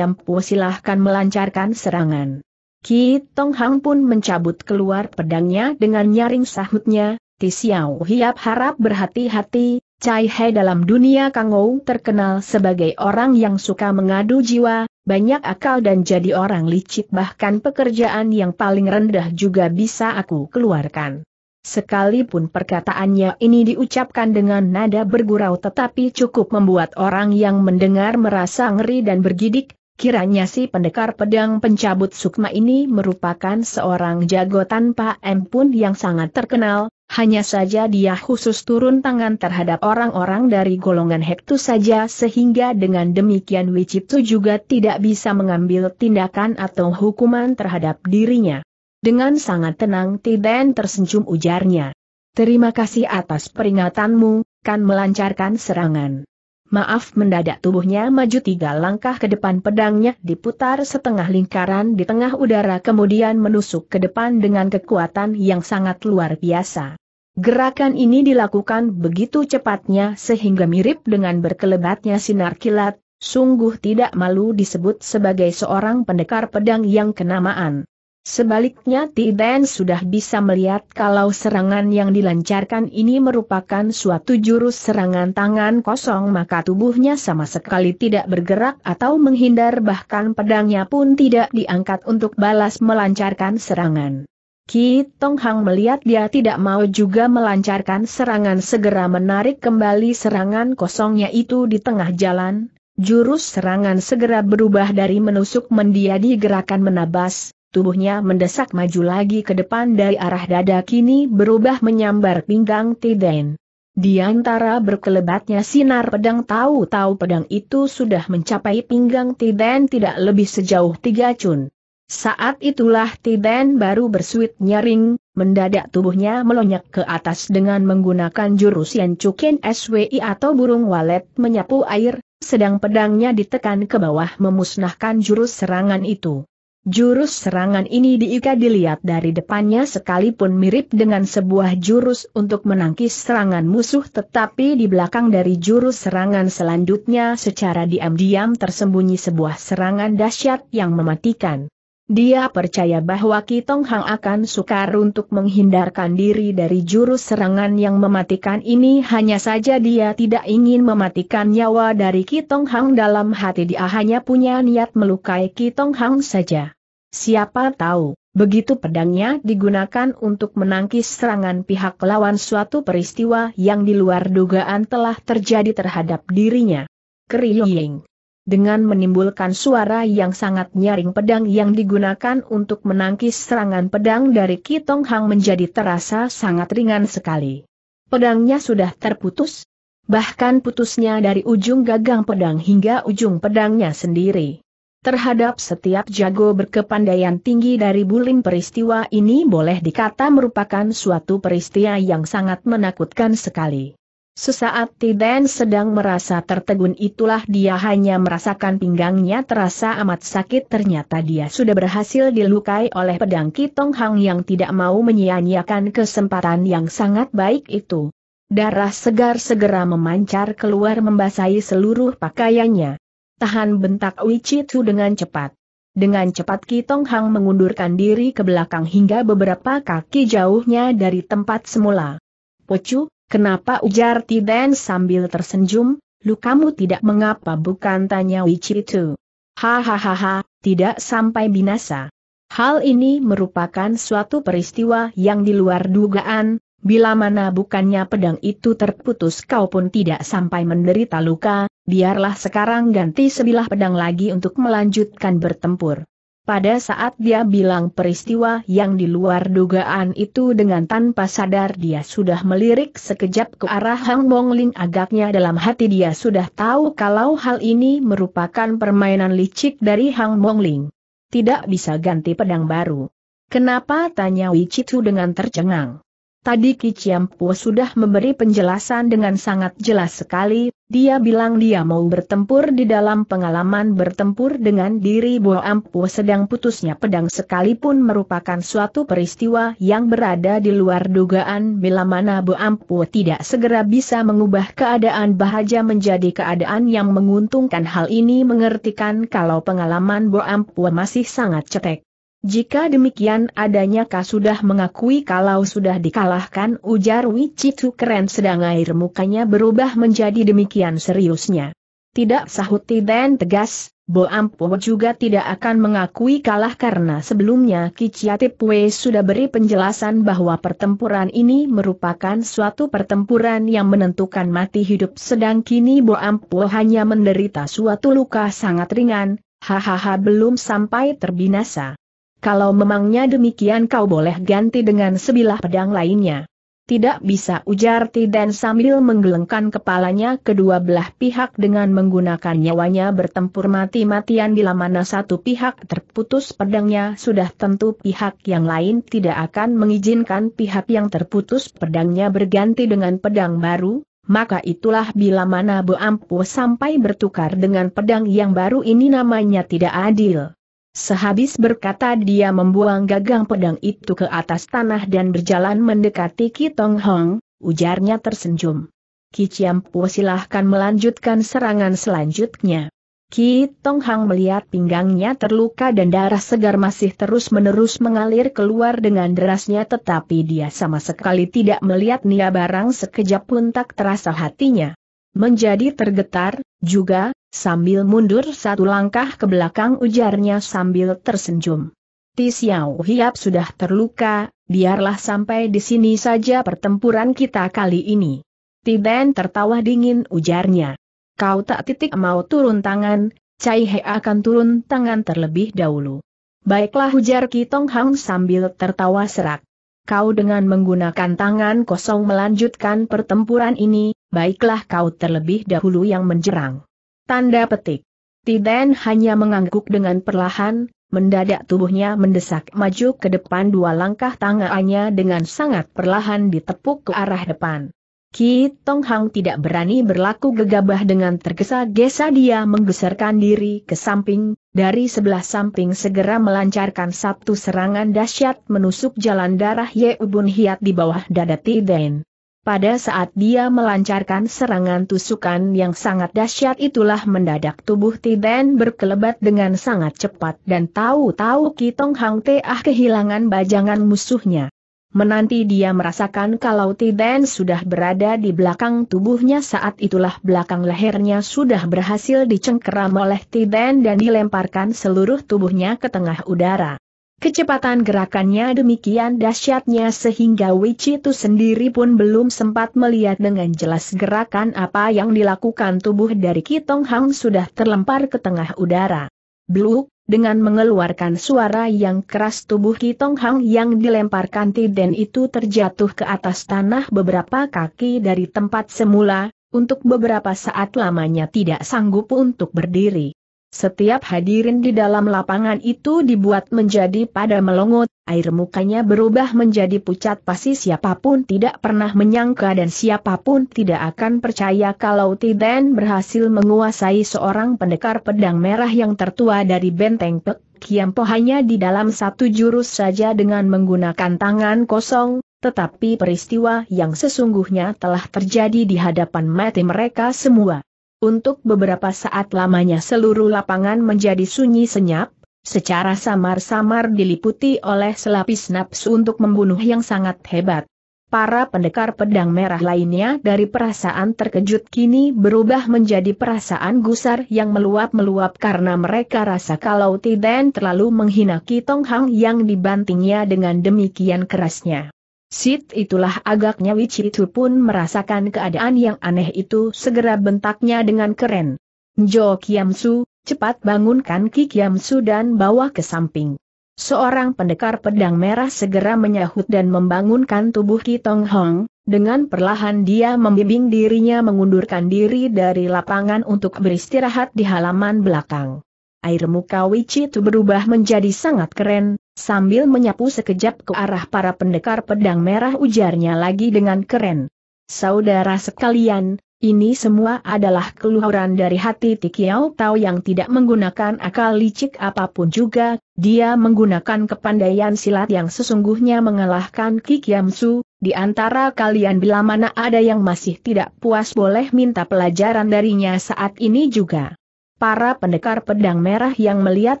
silahkan melancarkan serangan. Ki Tong Hang pun mencabut keluar pedangnya dengan nyaring sahutnya, Tisiao, Hiap harap berhati-hati, Cai He dalam dunia Kangou terkenal sebagai orang yang suka mengadu jiwa, banyak akal dan jadi orang licik bahkan pekerjaan yang paling rendah juga bisa aku keluarkan. Sekalipun perkataannya ini diucapkan dengan nada bergurau tetapi cukup membuat orang yang mendengar merasa ngeri dan bergidik, Kiranya si pendekar pedang pencabut sukma ini merupakan seorang jago tanpa ampun yang sangat terkenal, hanya saja dia khusus turun tangan terhadap orang-orang dari golongan Hektu saja sehingga dengan demikian Wicipto juga tidak bisa mengambil tindakan atau hukuman terhadap dirinya. Dengan sangat tenang Tiden tersenyum ujarnya. Terima kasih atas peringatanmu, kan melancarkan serangan. Maaf mendadak tubuhnya maju tiga langkah ke depan pedangnya diputar setengah lingkaran di tengah udara kemudian menusuk ke depan dengan kekuatan yang sangat luar biasa. Gerakan ini dilakukan begitu cepatnya sehingga mirip dengan berkelebatnya sinar kilat, sungguh tidak malu disebut sebagai seorang pendekar pedang yang kenamaan. Sebaliknya Tiden sudah bisa melihat kalau serangan yang dilancarkan ini merupakan suatu jurus serangan tangan kosong maka tubuhnya sama sekali tidak bergerak atau menghindar bahkan pedangnya pun tidak diangkat untuk balas melancarkan serangan. Ki Tong Hang melihat dia tidak mau juga melancarkan serangan segera menarik kembali serangan kosongnya itu di tengah jalan, jurus serangan segera berubah dari menusuk mendiadi gerakan menabas, tubuhnya mendesak maju lagi ke depan dari arah dada kini berubah menyambar pinggang Tiden. Di antara berkelebatnya sinar pedang tahu-tahu pedang itu sudah mencapai pinggang Tiden tidak lebih sejauh tiga cun. Saat itulah Tiden baru bersuit nyaring, mendadak tubuhnya melonyak ke atas dengan menggunakan jurus yang cukin SWI atau burung walet menyapu air, sedang pedangnya ditekan ke bawah memusnahkan jurus serangan itu. Jurus serangan ini diika dilihat dari depannya sekalipun mirip dengan sebuah jurus untuk menangkis serangan musuh tetapi di belakang dari jurus serangan selanjutnya secara diam-diam tersembunyi sebuah serangan dahsyat yang mematikan. Dia percaya bahwa Kitong Hang akan sukar untuk menghindarkan diri dari jurus serangan yang mematikan ini hanya saja dia tidak ingin mematikan nyawa dari Kitong Hang dalam hati dia hanya punya niat melukai Kitong Hang saja. Siapa tahu, begitu pedangnya digunakan untuk menangkis serangan pihak lawan suatu peristiwa yang di luar dugaan telah terjadi terhadap dirinya. Kriying dengan menimbulkan suara yang sangat nyaring pedang yang digunakan untuk menangkis serangan pedang dari Kitong Hang menjadi terasa sangat ringan sekali. Pedangnya sudah terputus, bahkan putusnya dari ujung gagang pedang hingga ujung pedangnya sendiri. Terhadap setiap jago berkepandaian tinggi dari Bulim peristiwa ini boleh dikata merupakan suatu peristiwa yang sangat menakutkan sekali. Sesaat Tiden sedang merasa tertegun itulah dia hanya merasakan pinggangnya terasa amat sakit ternyata dia sudah berhasil dilukai oleh pedang Kitong Hang yang tidak mau menyia-nyiakan kesempatan yang sangat baik itu. Darah segar segera memancar keluar membasahi seluruh pakaiannya. Tahan bentak Tu dengan cepat. Dengan cepat Kitong Hang mengundurkan diri ke belakang hingga beberapa kaki jauhnya dari tempat semula. Pocu, Kenapa ujar Tiden sambil tersenyum, lukamu tidak mengapa bukan tanya itu. Hahaha, tidak sampai binasa. Hal ini merupakan suatu peristiwa yang di luar dugaan, bila mana bukannya pedang itu terputus kau pun tidak sampai menderita luka, biarlah sekarang ganti sebilah pedang lagi untuk melanjutkan bertempur. Pada saat dia bilang peristiwa yang di luar dugaan itu dengan tanpa sadar dia sudah melirik sekejap ke arah Hang Ling. agaknya dalam hati dia sudah tahu kalau hal ini merupakan permainan licik dari Hang Ling. Tidak bisa ganti pedang baru. Kenapa tanya Wichitu dengan tercengang. Tadi Kiciampu sudah memberi penjelasan dengan sangat jelas sekali, dia bilang dia mau bertempur di dalam pengalaman bertempur dengan diri Bo Ampu sedang putusnya pedang sekalipun merupakan suatu peristiwa yang berada di luar dugaan bila mana Bo Ampu tidak segera bisa mengubah keadaan bahaja menjadi keadaan yang menguntungkan hal ini mengertikan kalau pengalaman Bo Ampu masih sangat cetek. Jika demikian adanya, kau sudah mengakui kalau sudah dikalahkan ujar Wicitu keren sedang air mukanya berubah menjadi demikian seriusnya. Tidak sahut Tiden tegas, Bo Ampo juga tidak akan mengakui kalah karena sebelumnya Kiciatip Wei sudah beri penjelasan bahwa pertempuran ini merupakan suatu pertempuran yang menentukan mati hidup sedang kini Bo Ampo hanya menderita suatu luka sangat ringan, hahaha belum sampai terbinasa. Kalau memangnya demikian kau boleh ganti dengan sebilah pedang lainnya. Tidak bisa ujar Tiden sambil menggelengkan kepalanya kedua belah pihak dengan menggunakan nyawanya bertempur mati-matian bila mana satu pihak terputus pedangnya sudah tentu pihak yang lain tidak akan mengizinkan pihak yang terputus pedangnya berganti dengan pedang baru, maka itulah bila mana beampu sampai bertukar dengan pedang yang baru ini namanya tidak adil. Sehabis berkata dia membuang gagang pedang itu ke atas tanah dan berjalan mendekati Ki Tong Hong, ujarnya tersenyum. Ki Po silahkan melanjutkan serangan selanjutnya. Ki Tong Hang melihat pinggangnya terluka dan darah segar masih terus-menerus mengalir keluar dengan derasnya tetapi dia sama sekali tidak melihat Nia barang sekejap pun tak terasa hatinya menjadi tergetar, juga, sambil mundur satu langkah ke belakang ujarnya sambil tersenyum. Tisiao, Hiap sudah terluka, biarlah sampai di sini saja pertempuran kita kali ini. Tiben tertawa dingin ujarnya. Kau tak titik mau turun tangan, Cai He akan turun tangan terlebih dahulu. Baiklah ujar Kitong Hang sambil tertawa serak. Kau dengan menggunakan tangan kosong melanjutkan pertempuran ini, baiklah kau terlebih dahulu yang menjerang. Tanda petik. Tiden hanya mengangguk dengan perlahan, mendadak tubuhnya mendesak maju ke depan dua langkah tangannya dengan sangat perlahan ditepuk ke arah depan. Ki Tong Hang tidak berani berlaku gegabah dengan tergesa-gesa dia menggeserkan diri ke samping, dari sebelah samping segera melancarkan satu serangan dahsyat menusuk jalan darah Ye Ubun Hiat di bawah dada Tiden. Pada saat dia melancarkan serangan tusukan yang sangat dahsyat itulah mendadak tubuh Tiden berkelebat dengan sangat cepat dan tahu-tahu Kitong Hang Teah kehilangan bajangan musuhnya. Menanti dia merasakan kalau Tiden sudah berada di belakang tubuhnya saat itulah belakang lehernya sudah berhasil dicengkeram oleh Tiden dan dilemparkan seluruh tubuhnya ke tengah udara. Kecepatan gerakannya demikian dahsyatnya sehingga itu sendiri pun belum sempat melihat dengan jelas gerakan apa yang dilakukan tubuh dari Kitong Hang sudah terlempar ke tengah udara. Bluk, dengan mengeluarkan suara yang keras tubuh Kitong Hang yang dilemparkan Tiden itu terjatuh ke atas tanah beberapa kaki dari tempat semula, untuk beberapa saat lamanya tidak sanggup untuk berdiri. Setiap hadirin di dalam lapangan itu dibuat menjadi pada melongot, air mukanya berubah menjadi pucat pasti siapapun tidak pernah menyangka dan siapapun tidak akan percaya kalau Tiden berhasil menguasai seorang pendekar pedang merah yang tertua dari benteng Pek Kiampo hanya di dalam satu jurus saja dengan menggunakan tangan kosong, tetapi peristiwa yang sesungguhnya telah terjadi di hadapan mati mereka semua. Untuk beberapa saat lamanya seluruh lapangan menjadi sunyi senyap, secara samar-samar diliputi oleh selapis naps untuk membunuh yang sangat hebat. Para pendekar pedang merah lainnya dari perasaan terkejut kini berubah menjadi perasaan gusar yang meluap-meluap karena mereka rasa kalau Tiden terlalu menghina Kitong Hang yang dibantingnya dengan demikian kerasnya. Sit itulah agaknya Wichi itu pun merasakan keadaan yang aneh itu segera bentaknya dengan keren. Jo Kiamsu, cepat bangunkan Ki Kiamsu dan bawa ke samping. Seorang pendekar pedang merah segera menyahut dan membangunkan tubuh Ki Tong Hong, dengan perlahan dia membimbing dirinya mengundurkan diri dari lapangan untuk beristirahat di halaman belakang. Air muka Wichi itu berubah menjadi sangat keren, Sambil menyapu sekejap ke arah para pendekar pedang merah ujarnya lagi dengan keren. Saudara sekalian, ini semua adalah keluhuran dari hati Tikiao Tao yang tidak menggunakan akal licik apapun juga, dia menggunakan kepandaian silat yang sesungguhnya mengalahkan Kikiamsu, di antara kalian bila mana ada yang masih tidak puas boleh minta pelajaran darinya saat ini juga. Para pendekar pedang merah yang melihat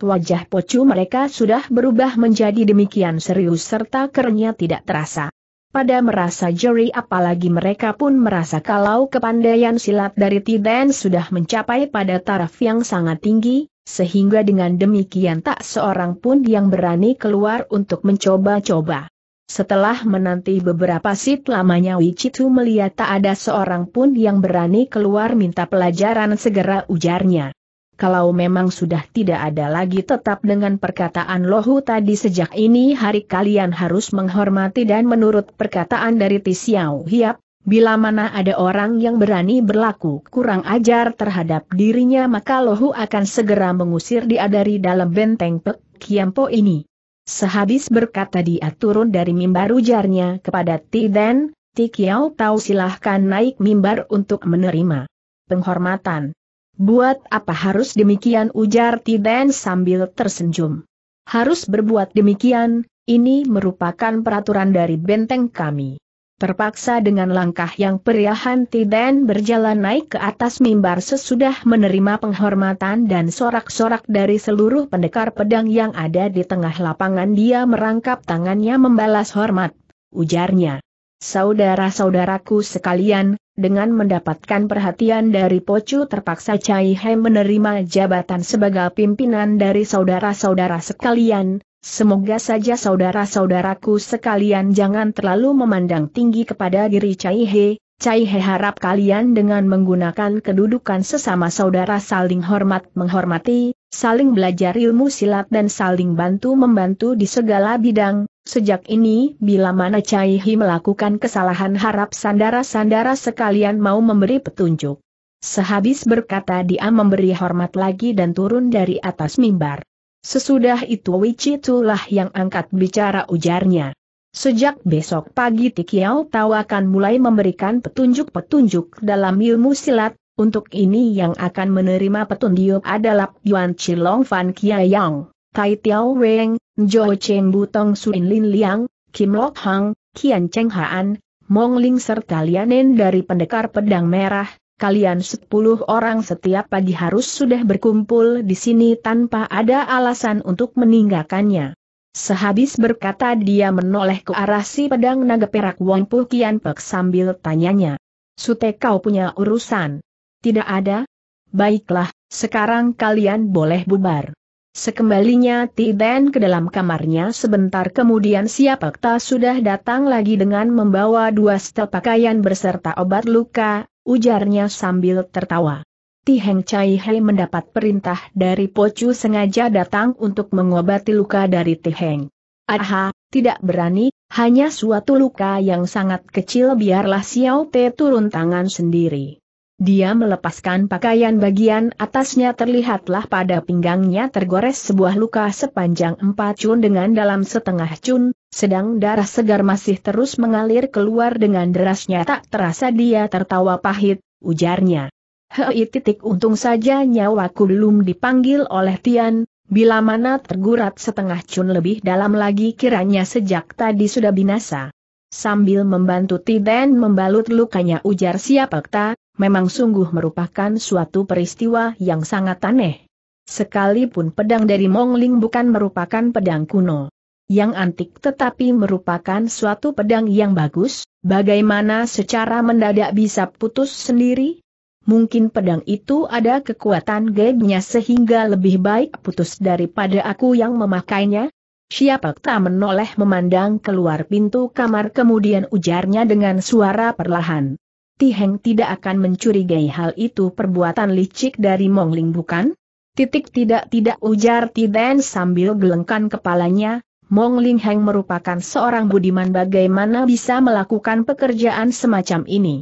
wajah pocu mereka sudah berubah menjadi demikian serius serta kerenya tidak terasa. Pada merasa jeri apalagi mereka pun merasa kalau kepandaian silat dari Tiden sudah mencapai pada taraf yang sangat tinggi, sehingga dengan demikian tak seorang pun yang berani keluar untuk mencoba-coba. Setelah menanti beberapa sit lamanya Wichitu melihat tak ada seorang pun yang berani keluar minta pelajaran segera ujarnya kalau memang sudah tidak ada lagi tetap dengan perkataan Lohu tadi sejak ini hari kalian harus menghormati dan menurut perkataan dari Tisiau Hiap, bila mana ada orang yang berani berlaku kurang ajar terhadap dirinya maka Lohu akan segera mengusir dia dari dalam benteng Pek Kiampo ini. Sehabis berkata dia turun dari mimbar ujarnya kepada Tiden, Tikiau tahu silahkan naik mimbar untuk menerima penghormatan. Buat apa harus demikian ujar Tiden sambil tersenyum. Harus berbuat demikian, ini merupakan peraturan dari benteng kami. Terpaksa dengan langkah yang periahan Tiden berjalan naik ke atas mimbar sesudah menerima penghormatan dan sorak-sorak dari seluruh pendekar pedang yang ada di tengah lapangan dia merangkap tangannya membalas hormat, ujarnya. Saudara-saudaraku sekalian, dengan mendapatkan perhatian dari Pocu terpaksa Cai He menerima jabatan sebagai pimpinan dari saudara-saudara sekalian, semoga saja saudara-saudaraku sekalian jangan terlalu memandang tinggi kepada diri Cai He, Cai He harap kalian dengan menggunakan kedudukan sesama saudara saling hormat menghormati, saling belajar ilmu silat dan saling bantu-membantu di segala bidang. Sejak ini, bila mana Cai He melakukan kesalahan harap sandara-sandara sekalian mau memberi petunjuk. Sehabis berkata dia memberi hormat lagi dan turun dari atas mimbar. Sesudah itu Wichitulah lah yang angkat bicara ujarnya. Sejak besok pagi Tikiao Tau akan mulai memberikan petunjuk-petunjuk dalam ilmu silat, untuk ini yang akan menerima petunjuk adalah Yuan Chilong Fan Yang, Tai Tiao Reng, Jo Cheng Butong Suin Lin Liang, Kim Lok Hang, Kian Cheng Haan, Mong Ling serta Lianen dari pendekar pedang merah, kalian sepuluh orang setiap pagi harus sudah berkumpul di sini tanpa ada alasan untuk meninggalkannya. Sehabis berkata dia menoleh ke arah si pedang naga perak Wong Pu Kian Pek sambil tanyanya. Sute kau punya urusan? Tidak ada? Baiklah, sekarang kalian boleh bubar. Sekembalinya Tiden ke dalam kamarnya sebentar kemudian siapa sudah datang lagi dengan membawa dua setel pakaian berserta obat luka, ujarnya sambil tertawa. Tiheng Heng Chai Hei mendapat perintah dari Pocu sengaja datang untuk mengobati luka dari Tiheng. Heng. Aha, tidak berani, hanya suatu luka yang sangat kecil biarlah Xiao Te turun tangan sendiri. Dia melepaskan pakaian bagian atasnya terlihatlah pada pinggangnya tergores sebuah luka sepanjang empat cun dengan dalam setengah cun, sedang darah segar masih terus mengalir keluar dengan derasnya tak terasa dia tertawa pahit, ujarnya. Hei titik untung saja nyawaku belum dipanggil oleh Tian, bila mana tergurat setengah cun lebih dalam lagi kiranya sejak tadi sudah binasa. Sambil membantu Tiden membalut lukanya ujar Siapakta, memang sungguh merupakan suatu peristiwa yang sangat aneh. Sekalipun pedang dari Mongling bukan merupakan pedang kuno. Yang antik tetapi merupakan suatu pedang yang bagus, bagaimana secara mendadak bisa putus sendiri? Mungkin pedang itu ada kekuatan gebnya sehingga lebih baik putus daripada aku yang memakainya? Siapa tak menoleh memandang keluar pintu kamar kemudian ujarnya dengan suara perlahan. Tiheng tidak akan mencurigai hal itu perbuatan licik dari Mongling bukan? Titik tidak-tidak ujar Tiden sambil gelengkan kepalanya, Mongling Heng merupakan seorang budiman bagaimana bisa melakukan pekerjaan semacam ini.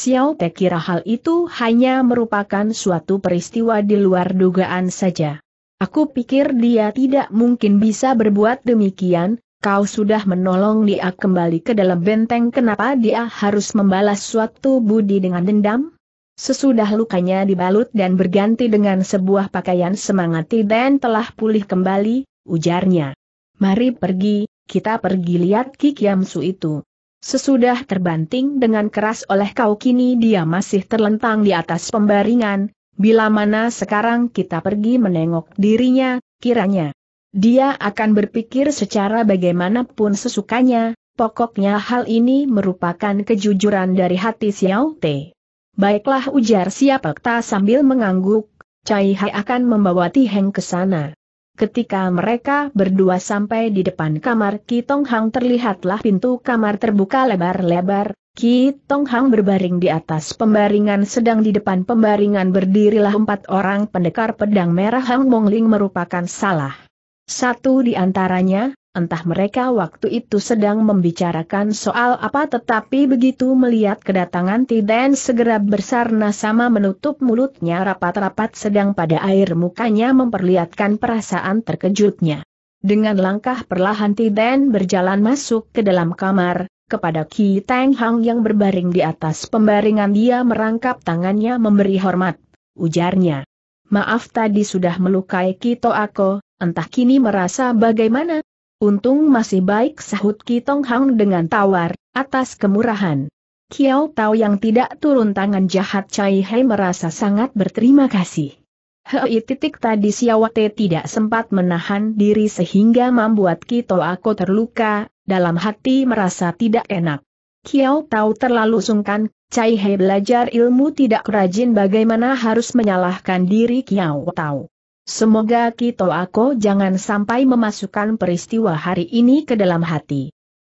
Xiao Te kira hal itu hanya merupakan suatu peristiwa di luar dugaan saja. Aku pikir dia tidak mungkin bisa berbuat demikian, kau sudah menolong dia kembali ke dalam benteng kenapa dia harus membalas suatu budi dengan dendam? Sesudah lukanya dibalut dan berganti dengan sebuah pakaian semangati dan telah pulih kembali, ujarnya. Mari pergi, kita pergi lihat Kikiamsu itu. Sesudah terbanting dengan keras oleh kau kini dia masih terlentang di atas pembaringan, bila mana sekarang kita pergi menengok dirinya, kiranya. Dia akan berpikir secara bagaimanapun sesukanya, pokoknya hal ini merupakan kejujuran dari hati Xiao Te. Baiklah ujar Siapakta sambil mengangguk, Cai Hai akan membawa Ti Heng ke sana. Ketika mereka berdua sampai di depan kamar Ki Tong Hang terlihatlah pintu kamar terbuka lebar-lebar, Ki Tong Hang berbaring di atas pembaringan sedang di depan pembaringan berdirilah empat orang pendekar pedang merah Hang Mong Ling merupakan salah. Satu di antaranya, Entah mereka waktu itu sedang membicarakan soal apa tetapi begitu melihat kedatangan Tiden segera bersarna sama menutup mulutnya rapat-rapat sedang pada air mukanya memperlihatkan perasaan terkejutnya. Dengan langkah perlahan Tiden berjalan masuk ke dalam kamar, kepada Ki Teng Hang yang berbaring di atas pembaringan dia merangkap tangannya memberi hormat, ujarnya. Maaf tadi sudah melukai Kito Ako, entah kini merasa bagaimana, Untung masih baik sahut Kitong Hang dengan tawar, atas kemurahan. Kiao Tao yang tidak turun tangan jahat Cai Hei merasa sangat berterima kasih. Hei titik tadi Siawate tidak sempat menahan diri sehingga membuat Kito Ako terluka, dalam hati merasa tidak enak. Kiao Tao terlalu sungkan, Cai Hei belajar ilmu tidak rajin bagaimana harus menyalahkan diri Kiao Tao. Semoga Kito Ako jangan sampai memasukkan peristiwa hari ini ke dalam hati.